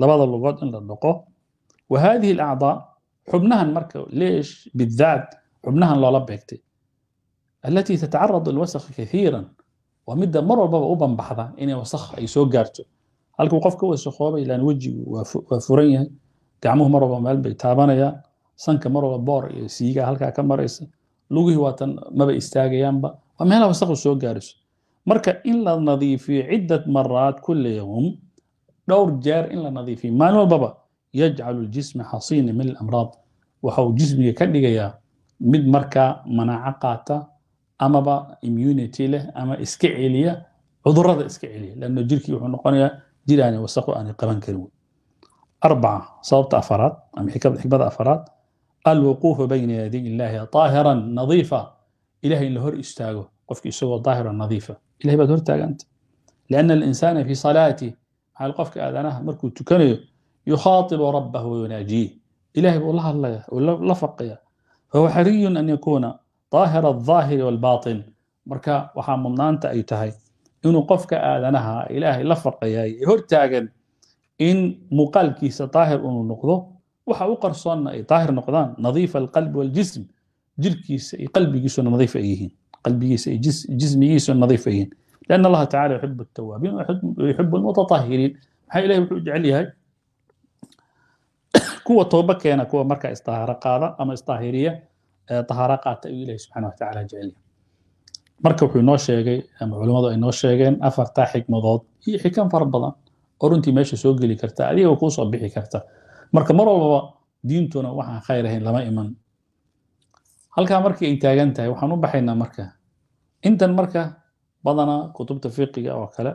[SPEAKER 1] labada lugood in la dhaqo wa haadihi alacdaa xubnahan marka leesh bidaat xubnahan loola beegtay allatii tatacaradu lwasakhi kathiiran waa midda mar walbaba u banbaxda inay wasakh ay soo gaarto halkuu qofka wasakhooba ilaan wejigu waa furan yahay gacmuhu mar walba meel bay taabanayaan sanka marwaba boor iyo siiga halkaa ka maraysa lugihii waatan maba istaagayaanba waa meelha wasaqu soo gaariso marka in la nadiifiyo ciddat maraat kula yowm dhowr jeer in la nadiifiyo maalin walbaba yajcalu ljisma xasiina min alamraad waxa uu jismiga ka dhigayaa mid markaa manaaco qaata amaba immunity leh ama iska celiya cudurada iska celiya lanno jirkii wuxuu noqonayaa jir aana wasaqo aanay qaban karin arbaca sababta afaraad ama xikmada afaraad alwuquufu bayna yaday illaahi aahiran nadiifa ilahay in la hor istaago qofki isagoo aahiran nadiifa ilahay baad hortaaganta liana alinsaana fii salaatih maxaal qofka aadanaha markuu tukanayo yukhaatibu rabbahu wayunaajiih ilahay buu la hadlaya oo la faqaya fahuwa xariyun an yakuuna daahira aldaahiri walbaatin marka waxaa mudnaanta ay tahay inuu qofka aadanaha ilaahay la faqayaay hortaagan in muuqaalkiisa daahir inuu noqdo waxa u qarsoonna ay daahir noqdaan nadiifa alqalbi waljism jirkiisa iyo qalbigiisuna nadiif ay yihiin qalbigiisa iyo jismigiisuna nadiif ay yihiin lian allaha tacala yuxibu altawaabiin yuxibu almutatahiriin maxaa ilahi wuxuu jecel yahay kuwa tooba keena kuwa marka isdahaaro qaada ama isdaahiriya ee qaata ayuu ilahi subxana watacaala jecel yahay marka wuxuu inoo sheegay ama culimmadu ay noo sheegeen afartaa xikmadood iyo xikam fara badan oo runtii meesha soo geli karta adigaba kuu soo bixi karta marka mar walbaba diintuna waxaan khayr ahayn lama iman halkaa markii ay taagan tahay waxaan u baxaynaa marka intan marka badanaa kutubta fiqiga oo kale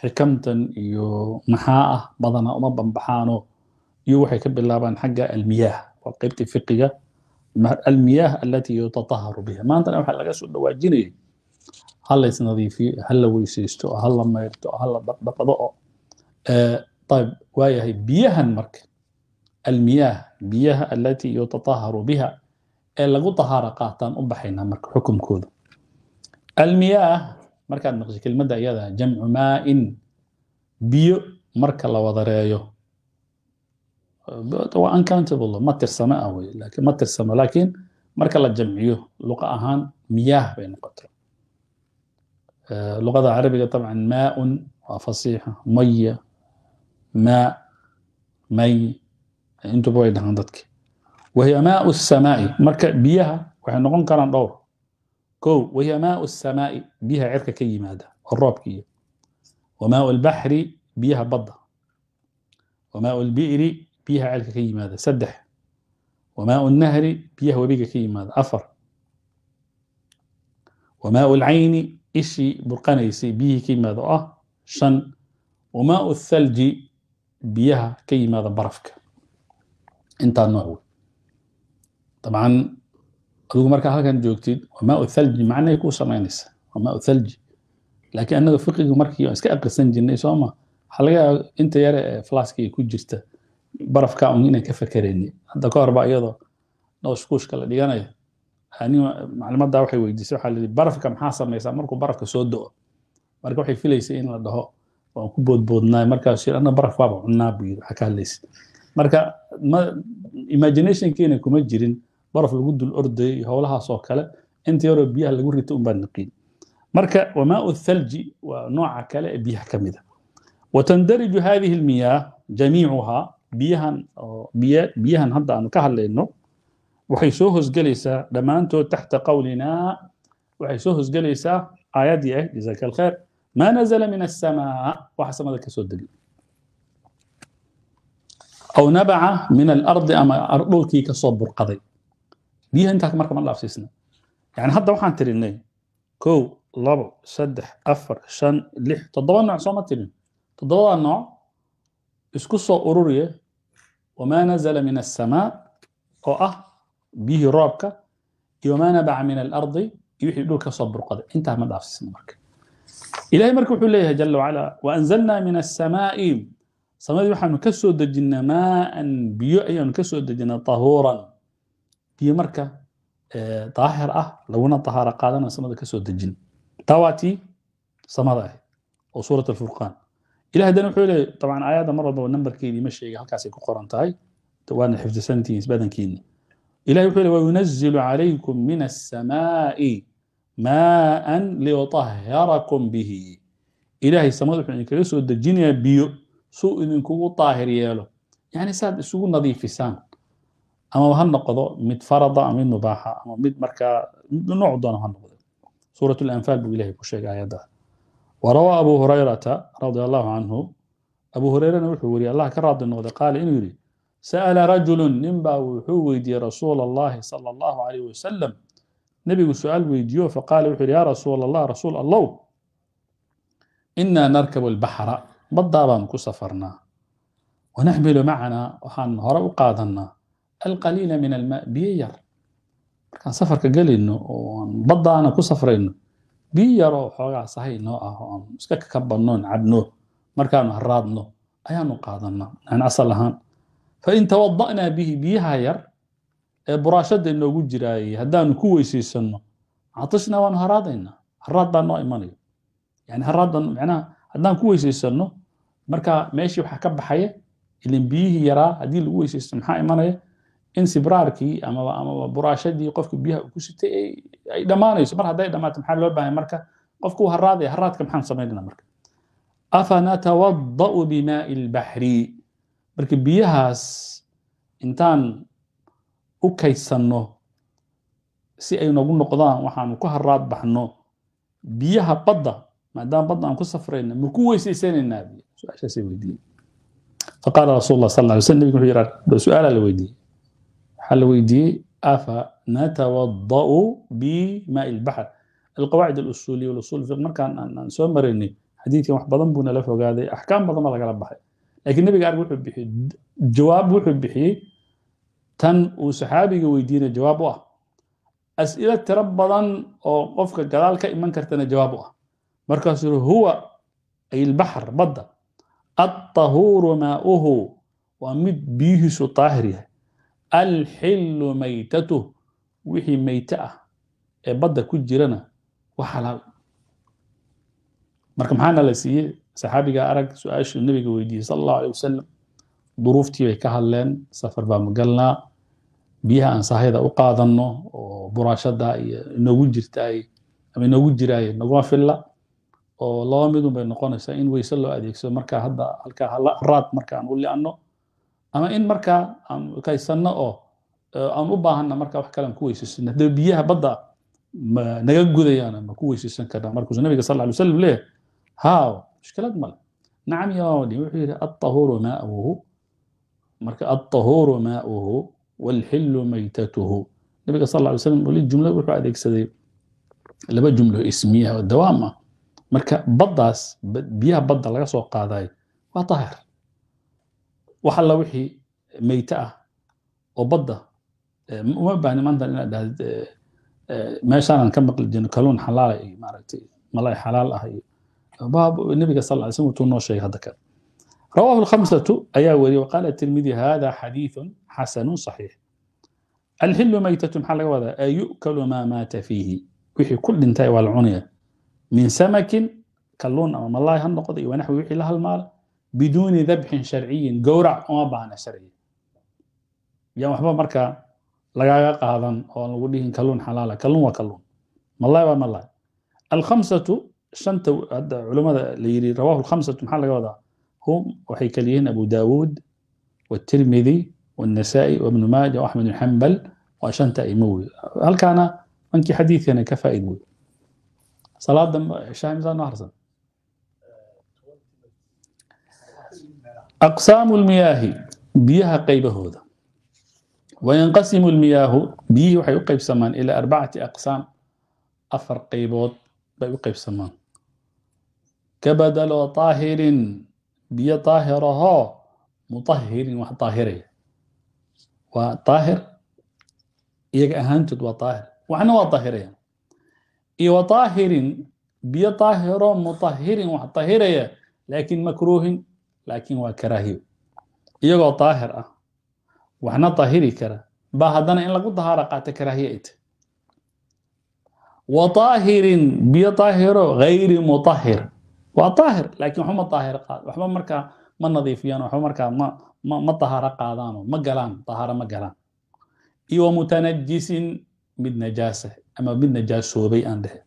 [SPEAKER 1] xirkamtan iyo maxaa ah badanaa uma banbaxaano iyo waxay ka bilaabaan xagga almiyaah waa qaybtii fiqiga almiyaah alatii yutataharu biha maantana waxaa laga soo dhawaajinayay hala isnadiifiyo hala weysaysto hala mayrto hala dhaqdhaqdo oo eh, ayb waayahay biyahan marka almiyah biyaha alatii yutataharu biha ee lagu tahaaro qaataan u baxaynaa marka xukunkooda almiyah markaad maqsho kelmadda iyada jamcu maain biyo marka la wadareeyo waa uncountable ma tirsamo ah wey laakiin ma tirsamo laakiin marka la jamciyo luqa ahaan miyah bay noqoto luqada carabiga tabcan maaun waa fasiixa maya maa may انتو بوي دهان دادك وهي ماء السماء مركة بيها وحن نقون كران دور كو وهي ماء السماء بيها عركة كي مادة الرعب كي وماء البحر بيها بضة وماء البئر بيها عركة كي مادة سدح وماء النهر بيها وبيك كي مادة أفر وماء العين إشي برقان يسي بيه كي مادة أه شن وماء الثلج بيها كي مادة برفك intaa nooc dabcan adigu markaa halkan joogtid maau thalji macnay kuu samaynaysa maau thalji laakiin anaga fiqiga markii iska aqrisan jirnay sooma waxaa laga inta yare ee flaskiga ku jirta barafka un inaan ka fakerayni hadda ka horba iyadoo nooskuushka la dhiganayo ani maclimaddaa waxay weydiisay waxaa lidi barafka maxaa samaysaa markuu barafka soo do-o marka waxay filaysa in la dhaho waan ku boodboodnaay markaasuu yiri anna baraf waaba cunnaa buu yiri waxaa ka hadlaysa marka imaginationkiina kuma jirin baraf lagu dul ordayay howlahaas oo kale inta yaroo biyaha lagu rita unbaa naqiin marka wamaau thalji waa nooca kale ee biyaha ka mida watandariju hadihi lmiyaah jamiicuhaa biyahan biyahan hadda aan ka hadlayno waxay soo hosgelaysaa dhammaantood taxta qawlinaa waxay soo hosgelaysaa aayaddii ah jazaaka alkheer maa nazala min assamaa waxa samada ka soo aw nabaca min alardi ama dhulkii kasoo burqaday biyaha intaa marka ma dhaafsiisna yani hadda waxaan tirinay kow labo saddex afar shan lix toddoba nooc sooma tirin toddobada nooc isku soo ururiya wamaa nazala min asamaa oo ah biyihii roobka iyo wamaa nabaca min alardi iyo wixii dhulka kasoo burqaday intaa ma dhaafsiisna marka ilahay marka wuxuu leeyahay jala wacala waanzalna min asamaai samadii waxaanu ka soo dejinaa maaan biyo ayaanu ka soo dejinaa tahuuran biyo marka daahir ah laguna tahaaro qaadana samada ka dejin taa samada ah oo suurat alfurqaan ilahi haddana wuxuu leeyahy dabcan aayadda mar walba nambarkeedii ma sheega halkaasay ku qoran tahay waadna xifdisantihiin badankiinna ilahi wuxuu leey wayunazilu calaykum min assamaa'i maaan liyutahharakum bihi ilaahay samada wuxuu idinkaga soo dejinayaa biyo suu idinkugu daahir yeelo yani saad isugu nadiifisaan ama ha noqdo mid farada mid mubaaxa ama mid markaa nooc doona ha noqdo suurat lanfaal buu ilahay ku sheegay aayaddaas warawaa abu hurayrata radia allahu canhu abu hureyrana wuxuu weriye allah ka raadi noqday qaala inuu yidhi sa'ala nin ninbaa wuxuu weydiiyey rasuula allahi sala allahu calayh wasalam nebigu su-aal weydiiyo faqaala wuxuu yidhi yaa rasuula allah rasuul allow inaa narkabu albaxra baddaa baanu ku safarnaa wanaxmilu macanaa waxaan hore u qaadanaa alqaliila min almaa biyo yar markaan safarka gelayno oo aan baddaana ku safrayno biyo yaroo xoogaa sahay noo ah oo aan iska kabanoon cabno markaanu haraadno ayaanu qaadanaa aan asal ahaan fain tawada'naa bihi biyaha yar ee buraashada inoogu jiraayay haddaanu ku weysaysanno catishnaa waanu haraadaynaa haraad baa noo imanaya yani haraad baan haddaan ku weysaysano marka meeshii waxaa ka baxaya ilan biyihii yaraa haddii lagu weysaysto maxaa imanaya in sibraarkii amaba buraashadii qofka biyaha ku sitay ay dhammaanayso mar hadday dhammaato maxaa loo baahaya marka qofku haraadaya haraadka maxaan samaynayna marka afanatawada'u bimaai lbaxri marka biyahaas intaan u kaysanno si ay nagu noqdaan waxaanu ku haraad baxno biyaha badda maadaama bad aan ku safrayna maku weysaysanaynaa su-aashaasay weydiiyey faqaala rasul lah sal ly sl nabig la weydiiyey waxaa la weydiiyey afa natawada'u bimaai lbaxr alqawaacid alusuuliya walusul fiq markaan aan soo maraynay xadiidkan wax badan buu nala fogaaday axkaam badan baa lagala baxay laakiin nabiga arg wuxuu bixiyey jawaab wuxuu bixiyey tan uu saxaabiga weydiinay jawaab u ah as'ilo tiro badan oo qofka gadaal ka iman kartana jawaab u ah markaasuu yuri huwa ay ilbaxr badda alطahuuru maauhu waa mid biyihiisu daahir yahay alxilu maytatuh wixii mayte ah ee badda ku jirana wa xalaal marka maxaana la siiyey saxaabigaa arag su-aashuu nebiga weydiiyey sal allahu alay wasalam duruuftii bay ka hadleen safar baanu galnaa biyaha aan sahayada u qaadanno oo buraashada iyo inoogu jirtaay ama inoogu jiraaye naguma filla oo laba midun bay noqonaysaa in weyse loo adeegsado markaa hadda halkaa hala raad marka aan u li'ano ama in markaa aan kaysanno oo aan u baahanna markaa wax kale ku weysaysanno haddaba biyaha badda ma naga gudayaana ma ku weysaysan karnaa markuusu nabiga sal alay wasalam leeyahay haaw mushkilad male nacam yaawani wuxuu yidhi attahuuru maa'uhu marka attahuuru maa'uhu walxillu maytatuhu nabiga sal alay wasalam weli jumla wuxuu adeegsaday laba jumlo ismiyaha oo dawaam ah marka baddaas biyaha badda laga soo qaadayo waa daahir wax alla wixii meyte ah oo badda uma baahni maanta inaad dhahd meeshaanaan ka maqli jirno kaluun xalaala iyo maaragtay malay xalaal ah iyo nabiga sal alay slam wutuu noo sheegay hadda kan رواه الخمسة أيا وري وقال الترمذي هذا حديث حسن صحيح الحل ميتة حلقة أي يؤكل ما مات فيه وحي كل انتهى والعنية min samakin kalluun ama malaay ha noqdo iyo wanaxwi wixii la halmaala biduuni dabxin sharciyin gowrac uma baahna sharci yaan waxba markaa lagaaga qaadan oo lagu dhihin kalluun xalaala kalluun waa kalluun malaay waa malaay alkhamsatu shanta hadda culimmada la yidhi rawahu alkhamsatu maxaa laga wadaa hum waxay kala abu daawuud والترمذي والنسائي وابن ماجه واحمد بن حنبل وشنت ايموي هل كان منكي حديث يعني كفائد salaada cishaa imsaan ma harsan aqsaamu lmiyaahi biyaha qaybahooda wayanqasimu lmiyaahu biyihii waxay u qaybsamaan ilaa arbacati aqsaam afar qaybood bay u qaybsamaan kabadalo طaahirin biyo طaahir ahoo mutahirin wax طaahiraya waa طaahir iyaga ahaantood waa طaahir waxna waa طaahiraya iyo wataahirin biyo taahiro mutahirin wax tahiraya laakin makruuhin laakin waa karaahiyo iyagoo taahir ah waxna tahiri kara baa haddana in lagu dahaaro qaata karaahiye ay tahy wa biyo taahiro gayri mutahir waa taahir laakin waxba ma taahir qaad waxba markaa ma nadiifiyaan waxba markaa ma ma tahaaro qaadaano ma galaan tahaaro ma galaan iyo wa mutanajisin mid najaasa ama mid najaasoobay aan dhehe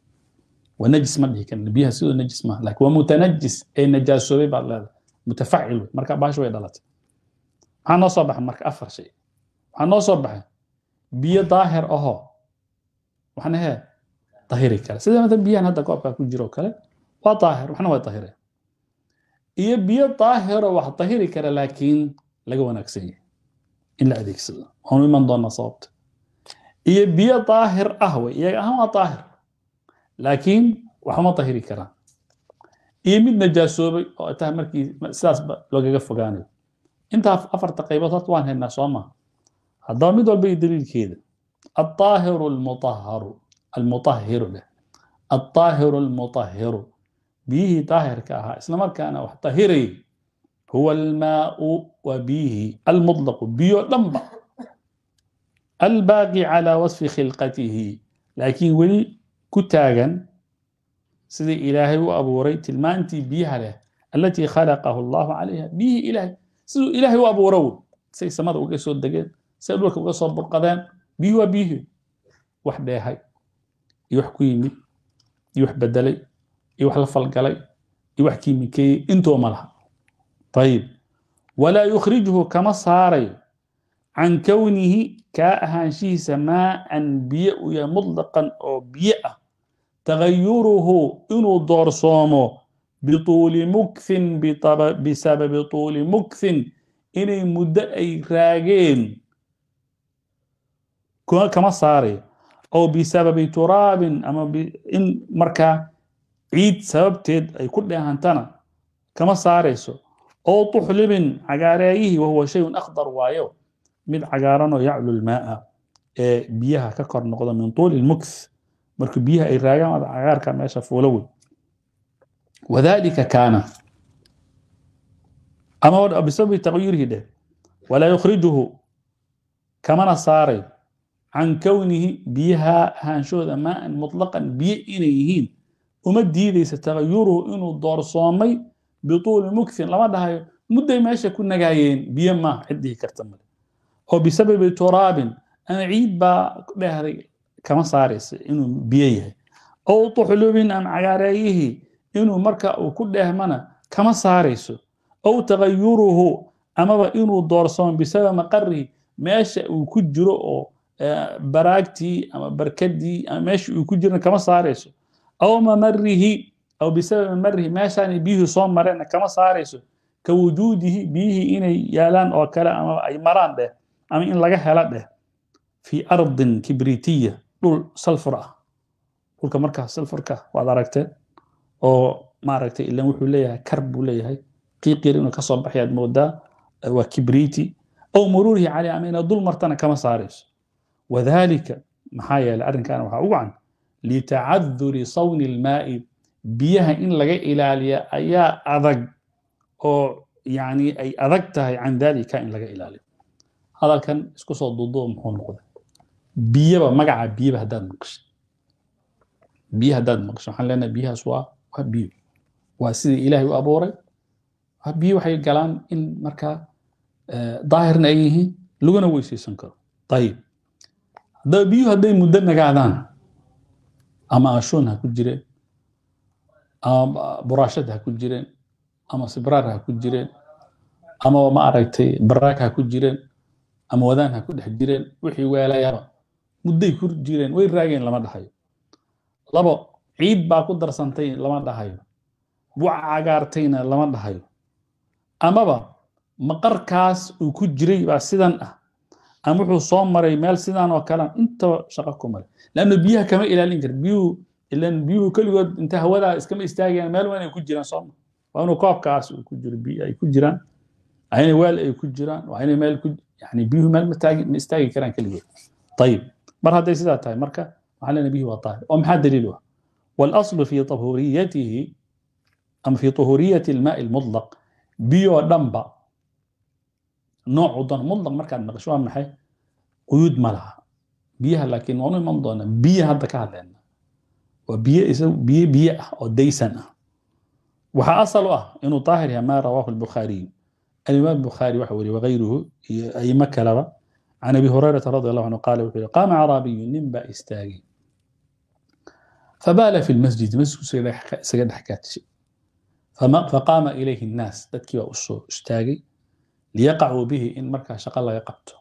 [SPEAKER 1] waa najis ma dhihi karna biyaha sidoo najis maaha lakin waa mutanajis ee najaasoobay baad leedahay mutafacil wey marka baashi way dhalatay maxaa noo soo baxay marka afar shay waxaa noo soo baxay biyo daahir ahoo waxna hee dahiri kara sida mata biyahan hadda koobkaa ku jiro kale waa daahir waxna waa dahire iyo biyo daahiro wax dahiri kara laakiin laga wanaagsan yahay in la adeegsado waanu iman doonaa sababta iyo biyo daahir ah wey iyaga ahaan waa daahir laakiin waxuma tahiri karaan iyo mid najaasoobay oo taa markii sidaasba logaga fogaanayo intaa afarta qaybood horta waan haynaa soo maha haddaba mid walba iyo daliilkeeda aلطaahiru almuطaharu almuطahiru leh aلطaahiru almuطahiru biyihii daahirka ahaa isla markaana wax dahirayay huwa almaau wa biyihii almuطlaqu biyo dhanba albaaqi calaa wasfi khilqatihi laakiin weli ku taagan sidai ilaahay u abuuray tilmaantii biyaha leh alatii khalaqahu allahu calayha biyihii ilaahay siduu ilaahay u abuuro wey say samada uga soo degeen say dhulka uga soo burqadeen biyhi waa biyihii wax dheehay iyo wax ku yimid iyo wax bedelay iyo wax la falgalay iyo wax kiimikeeyey intoo ma laha ayib walaa yukhrijhu kama saarayo can kownihi kaa ahaanshihiisa maa an biyo u yahay mutlaqan oo biyo ah tagayuruhu inuu doorsoomo bituuli mukfin bisababi tuuli mukfin inay muddo ay raageen kama saarayo oo bisababi turaabin ama in markaa ciid sababteed ay ku dheehantana kama saarayso oo tuxlibin cagaareeyihii wahuwa shayun akhdar waayo mid cagaaran oo yaclu lmaaa ee biyaha ka kor noqda min tuuli lmuks markuu biyaha ay raagaan cagaarka meesha fuulo wey wadalika kaana ama ah bisababi taqyiirihi dheh walaa yukhrijuhu kamana saaray can kownihi biyaha ahaanshahooda maaan mutlaqan biyo inay yihiin uma diidaysa tagayuruhu inuu doorsoomay bituuli muksin lama dhahayo mudday meesha ku nagaayeen biyo maaha ciddihii karta male oo bisababi turaabin ama ciid baa dhehday kama saaraysa inuu biyo yahay ow tuxlubin ama cagaareeyihii inuu marka uu ku dheehmana kama saarayso ow tagayuruhu amaba inuu doorsomo bisabab maqarihi meesha uu ku jiro oo baraagtii ama barkadii ama meesha uu ku jirona kama saarayso aw mamarihi aw bisababi mamarihi meeshaanay biyuhu soo mareenna kama saarayso ka wujuudihi biyihii inay yaalaan oo kale ama ay maraan dheh ama in laga hela dheh fii ardin kibritiya dhul salfur ah dhulka markaa salfurka waad aragteen oo maaragtay ilan wuxuu leeyahay kar buu leeyahay qiiq yar inuu kasoo baxay aad moodaa eh, waa kibriti aw muruurihi caleyh ama inaad dul martana kama saarayso wadhalika maxaa yeelay arrinkaana waxaa ugu can litacaduri sawni ilmaa'i biyaha in laga ilaaliya ayaa adag oo yani ay adag tahay can dalika in laga ilaaliyo hadalkan isku soo duuduba muxuu noqday biyaba magaca biyaba haddaad maqashay biyo haddaad maqashay waxaan leenahay biyahaas waa waa biyo waa sidii ilaahay u abuuray waa biyo waxay galaan in markaa eh, daahirna ay yihiin laguna weysaysan karo ayib haddaba biyu hadday muddo nagaadaan ama anshuun ha ku jireen ama buraashad ha ku jireen ama sibraar ha ku jireen ama ma aragtay baraag ha ku jireen ama wadaan ha ku dhex jireen wixii weelayaba mudday ku jireen way raageen lama dhahayo labo ciid baa ku darsantay lama dhahayo wax cagaartayna lama dhahayo amaba maqarkaas uu ku jiray baa sidan ah ama wuxuu soo maray meel sidan oo kalea intaba shaqo ku mare biyaha kama ilaalin kar biyuhu ilan biyuhu keligood inta hawadaa iskama istaagayaan meel waan ay ku jiraan sooma waa inuu koobkaas uu ku jiro biyo ay ku jiraan waa inay weel ay ku jiraan waa inay meel ku yani biyuhu meel ma istaagi karaan keligood ayib mar hadday sidaa tahay marka waxaan lena biyuhu waa taahir oo maxaa daliil u ah wاlأصl fi طahuriyatihi am fi طahuriyati اlmaai اlmudlaq biyoo dhanba noocu doon mudlaq markaad maqasho waa maxay quyuud ma laha biyaha laakiin waanu iman doona biyo hadda ka hadleyna waa biyo biyo ah oo daysan ah waxaa asal ah inuu daahir yahay maa rawaahu اlbukhaariyu alimaam bukhaari waxa weriye wakayruhu iyo aimo kaleba can abi hurayrata radi allahu anhu qaala wuxuu yihi qaama caraabiyu nin baa istaagay fabaala fi lmasjidi masjidku isaga dhex kaadshay faqaama ilayhi nnaas dadkii baa usoo istaagay liyaqacuu bihi in markaa shaqo laga qabto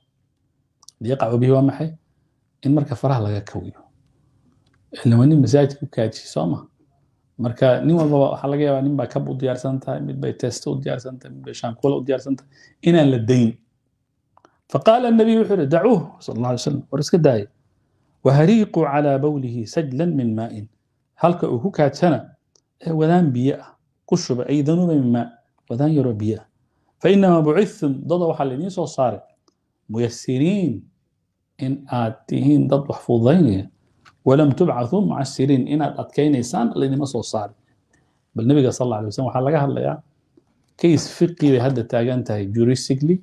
[SPEAKER 1] liyaqacuu bihi waa maxay in marka faraha laga kawiyo ilawa nin masaajidka u kaadishay soo ma marka nin walbaba waxaa laga yaaba nin baa kab u diyaarsantahay tahay mid bay testo u diyaarsan midbay mid u diyaarsan inaan la dayn faqaala الnabiy wuxuu yihi dacuuh sal اllah alay slam war iska daaya wahariiquu calaa bowlihi sajlan min maa'in halka uu ku kaajana ee eh, wadaan biyo ah ku shuba ay danuuba min maa wadaan yaroo biyo ah fainamaa bucithtum dada waxaa laydiin soo saaray muyasiriin in aad tihiin dad wax fududaynaya walam tubcau mucasiriin inaad adkaynaysaan laydima soo saarin bal nebiga sal lla alay waslm waxaa laga hadlayaa kays fiqi bay hadda taagan tahay jurisigli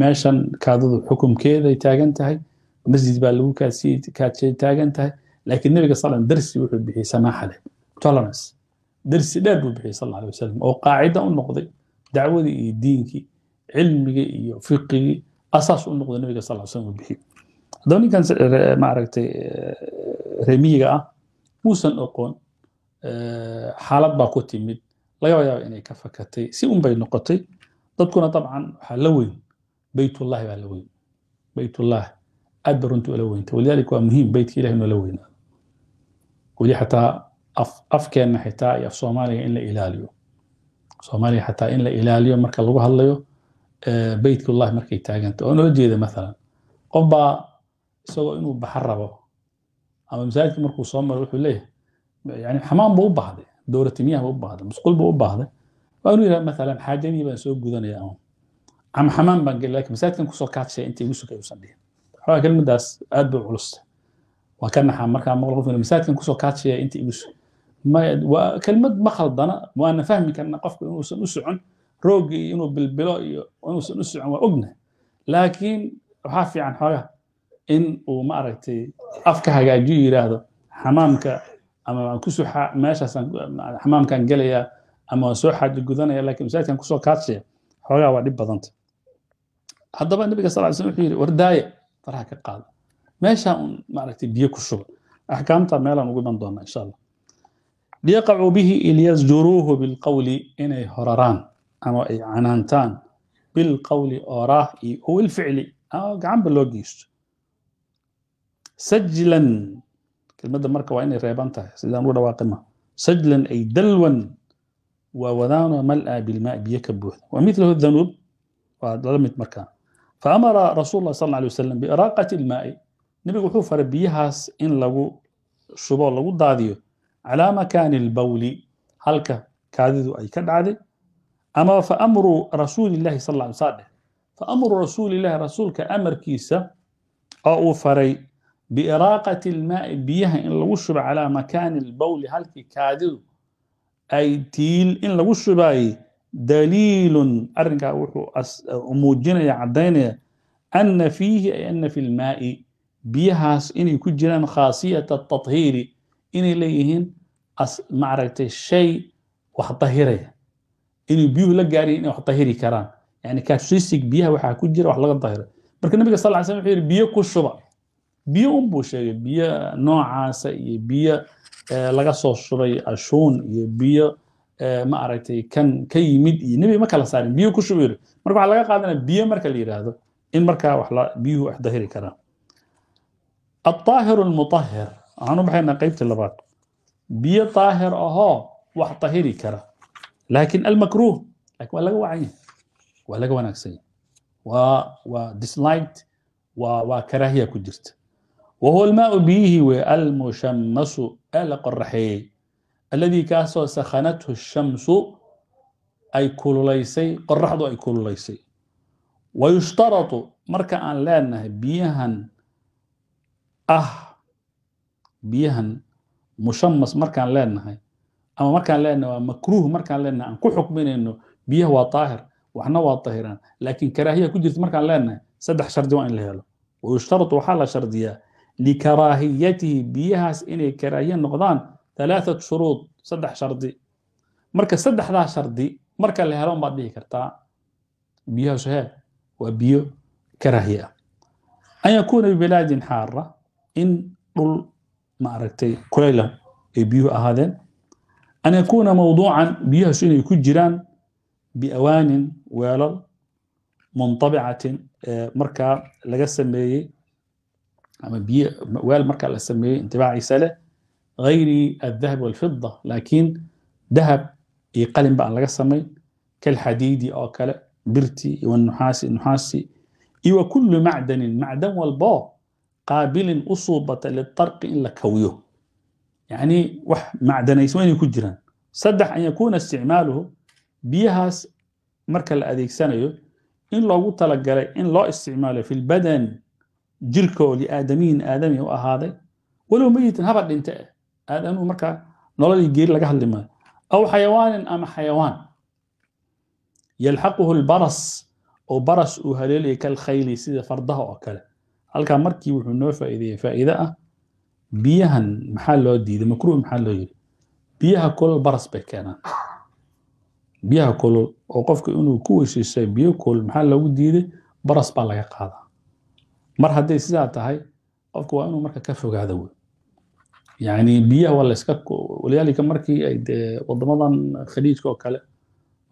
[SPEAKER 1] meeshan kaadadu xukumkeeday taagan tahay masjid baa lagu kaasay taagan tahay laakiin nebiga sal darsi wuxuu bixiyey samaaxa tolerance darsi dheer buu bixiyey sal lla wasalam oo qaacida u noqday dacwadii iyo diinkii cilmigii iyo fiqigii asaas u noqday nebiga sal lla alay uu bixiyey haddaba ninkan eh, maaragtay eh, reemiyiga ah muusan oqon xaalad baa ku timid laga yaaba inay ka fakatay si un bay noqotay dadkuna dabcan waxaa la weyn beytullahi baa la weyn beytullahi aad ba runtu ula weynta walidaalika waa muhiim beytka ilahi inuu la weynaado weli xataa afkeenna xitaa iyo af soomaaliga in la ilaaliyo soomaaliga xataa in la ilaaliyo marka lagu hadlayo beytkullahi markay taaganta oo noola jeeda maalan qof baa isagoo inuu baxa rabo ama masaajidka markuu soo maro wuxuu leeyahay yani xamaan buu u baahday dowlatimiyaha buu u baahday musqul buu u baahday waa yidhaha maalan xaajadii baan soo gudanaya ama ama xamaan baan geli laakiin masaajidkan kusoo kaajaya inta igu sugay uusan dhihin xogaa kelmadaas aad bay culus waa ka naxaa markaa maqlo qof masaajidkan kusoo kaajaya inta igu sugay waa kelmad ma khaldana waana fahmi karna qofka inuusan u socon roogii inuu bilbilo iyo inuusan u socon waa ogna laakiin waxaa fiican xoogaa in uu maaragtay afka hagaajiyo yidhaahdo xamaamka ama waan ku soo meeshaasaan xamaamkaan gelayaa ama waan soo xaaji gudanaya lakin masaajidkan kusoo kaadshaya xoogaa waa dhib badanta haddaba nabiga sal ly wuxuu yidhi wardaaye faraha ka qaada meeshaa un maaragtay biyo ku shuba axkaamta meelaan ugu iman doona insha allah liyaqacu bihi liyasjuruuhu bilqowli inay horaraan ama ay canaantaan bilqowli ooraah iyo owilficli ama gacanba loo geysto sajlan kelmadda marka waa inay reeban tahay sidaan u dhawaaqima sajlan ay dalwan waa wadaanoo mal'a ah bilmaa biyo ka buuxda wa milahu dhanuub waa lala mid markaa faamara rasuul lah sal alay wasalam biiraaqati ilmaa'i nebigu wuxuu faray biyahaas in lagu shubo lagu daadiyo calaa makaani albawli halka kaadidu ay ka dhacday ama faamru rasuulillahi sal ly sadeh faamru rasuulillahi rasuulka amarkiisa oo uu faray biiraaqati ilmaai biyaha in lagu shubo calaa makaani lbowli halkii kaadidu ay tiil in lagu shubaayey daliilun arrinkaa wuxuu muujinaya caddaynaya anna fiihi ay anna fi lmaai biyahaas inay ku jiraan khaasiyata tahiiri inay leeyihiin maaragtay shay wax dahiraya inuu biyuhu la gaarayin inay wax dahiri karaan yani characteristic biyaha waxaa ku jira wax laga dahiro marka nabiga sal ly slam wuxuu yihi biyo ku shuba biyo unbuu sheegay biyo noocaasa iyo biyo eh, laga soo shubay ashuun iyo biyo eh, ma aragtay kan ka yimid iyo nebi ma kala saarin biyo ku shubu marka waxaa laga qaadanaya biyo marka la yidhaahdo in markaa wax biyuhu isdahiri karaan الطاهر المطهر waxaan u baxaynaa qaybta labaad biyo طaahir ahoo wax طahiri kara laakin almakruh laakin waa laga wacan waa laga wanaagsan waa waa disliked waa waa karaahiya ku jirta wahuwa almaau biyihii wey almushammasu ee la qoraxeeyey alladii kaasoo sakhanathu shamsu ay kululaysay qoraxdu ay kululaysay wa yushtaratu marka aan leenahay biyahan ah biyahan mushammas markaan leenahay ama markaan leenahay waa makruuh markaan leenahay aan ku xukminayno biyaha waa daahir waxna waa dahiraan laakiin karaahiya ku jirta markaan leenahay saddex shardi waa in la helo wa waxaa la shardiyaa likaraahiyatihi biyahaas inay karaahiye noqdaan alaaat shuruud saddex shardi marka saddexdaa shardi marka la helon baad dhihi kartaa biyaha shahee waa biyo karaahiye ah an yakuuna bibilaadin xaara in dhul ma aragtay kulayla ay biyuhu ahaadeen an yakuuna mawduucan biyahaasu inay ku jiraan biawaanin weelal muntabicatin markaa laga sameeyey ama waal marka la sameeyo intibaac isale hayri adahab walfida laakiin dahab iyo qalin ba aan laga samayn kalxadiidi oo kale birti nuxaasi nuxaasi iyo wa kullu macdanin macdan walboo qaabilin u suubata litarqi in la kawiyo yani wax macdanaysa waa inay ku jiraan saddex an yakuuna isticmaaluhu biyahaas marka la adeegsanayo in loogu talagalay in loo isticmaalo fi lbadan jirkoodii liaadamiyin aadami u ahaaday walow meyitan haba dhinte eh aadamuhu markaa nololii geeri laga hadli maayo aw xayawaanin ama xayawaan yalxaquhu lbaras oo baras uu haleelaya kalkhayli sida fardaha oo kale halkaa markii wuxuu noo faa'iideeyey faa'iide ah biyahan maxaa loo diiday makruuh maxaa loo yidhi biyaha kulol baras bay keenaan biyaha kulol oo qofka inuu ku weysiisto biyo kulol maxaa loogu diiday baras baa laga qaadaa mar hadday sidaa tahay qofka waa inuu marka ka fogaado yani biyaha waa layska walidaalika markii ay dee wadamadan khaliijka oo kale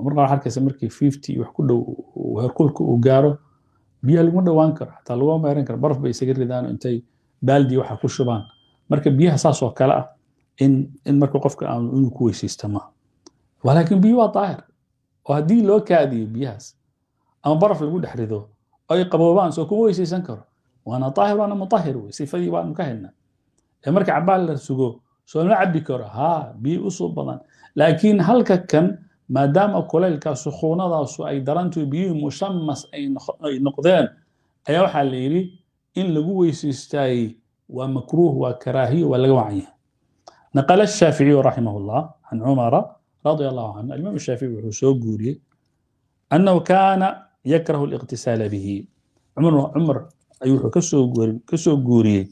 [SPEAKER 1] mar qaar arkaysa markii fifty wax ku dhow heerkulka uu gaaro biyaha laguma dhowaan karo xataa laguma meeran karo baraf bay isaga ridaan intay baaldi waxa ku shubaan marka biyaha saas oo kale ah in in marka qofka aanu inuu ku weysaysta maaha walaakiin biyo waa daahir oo haddii loo kaadiyo biyahaas ama baraf lagu dhex rido ay qaboobaan soo kuma weysaysan karo waana aahir waana muahir wey sifadii baanu ka haynaa ee marka cabaan la sugo sooma cabi karo ha biyi usuu badan laakiin halka kan maadaama kulaylkaa sukuunadaasu ay darantaho biyihii mushamas ay noqdeen ayaa waxaa la yidhi in lagu weysaystaayey waa makruuh waa karaahiyo waa laga wacanyahay naqala shaaficiyu raximah llah can cumara radia allahu canhu alimaam shaafici wuxuu soo guuriyey annahu kaana yakrahu liqtisaala bihi cumar ayuu wuxuu kasoo guuriyey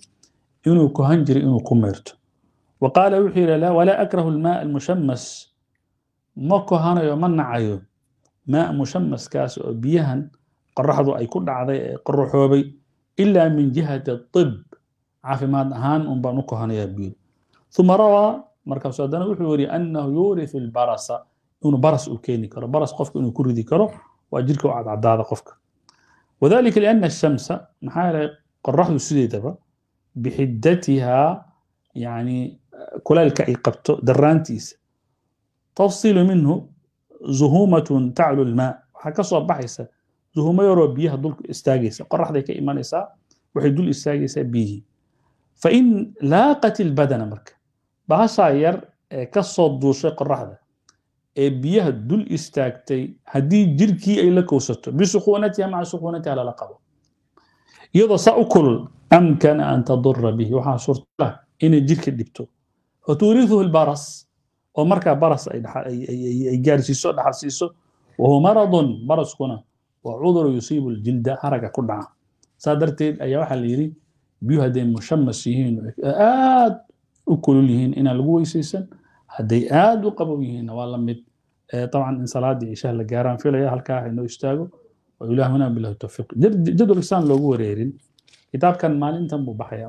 [SPEAKER 1] inuu kohan jiray inuu ku meyrto wa qaala wuxuu yidhi walaa akrahu almaa almushamas ma kohanayo ma nacayo maa mushamaskaas oo biyahan qoraxdu ay ku dhacday ee qoraxoobay ilaa min jihati طib caafimaad ahaan un baan u kohanayaa biyo uma rawaa markaasu haddana wuxuu weriye annahu yuurifu lbarasa inuu baras uu keeni karo baras qofka inuu ku ridi karo waa jirka u cadcadaada qofka وذلك لأن الشمس maxaa qoraxdu sideedaba bixidatihaa yani kulaylka ay qabto daraantiisa tafsiilu minhu zuhumatun taclu lmaa waxaa kasoo baxaysa zuhumo yaroo biyaha dulka istaagaysa qoraxday ka imanaysaa waxay dul istaagaysaa biyihii fain laaqat ilbadana marka bahashaa yar ee kasoo duushay qoraxda ee biyaha dul istaagtay haddii jirkii ay la kowsato bisukuunatiha maca sukuunatiha lala qabo iyadoo saa u kulul amkana an tadura bihi waxaa suurtala ah inay jirka dhibto faturiifuhu lbaras oo markaa baras ay gaarsiiso dhaxalsiiso wahuwa maradun baraskuna waa cuduru yusiibu ljilda haraga ku dhaca saa darteed ayaa waxaa la yidhi biyu hadday mushamas yihiin aad u kulul yihiin inaa lagu weysaysan hadday aada u qabow yihiinna waa la mid طبعا in salaadii ciishaha la gaaraan filaya halkaa haynoo istaago oo ilaahuna bilahu tawfiiq jadwalkisaan loogu wareerin kitaabkan maalintan buu baxaya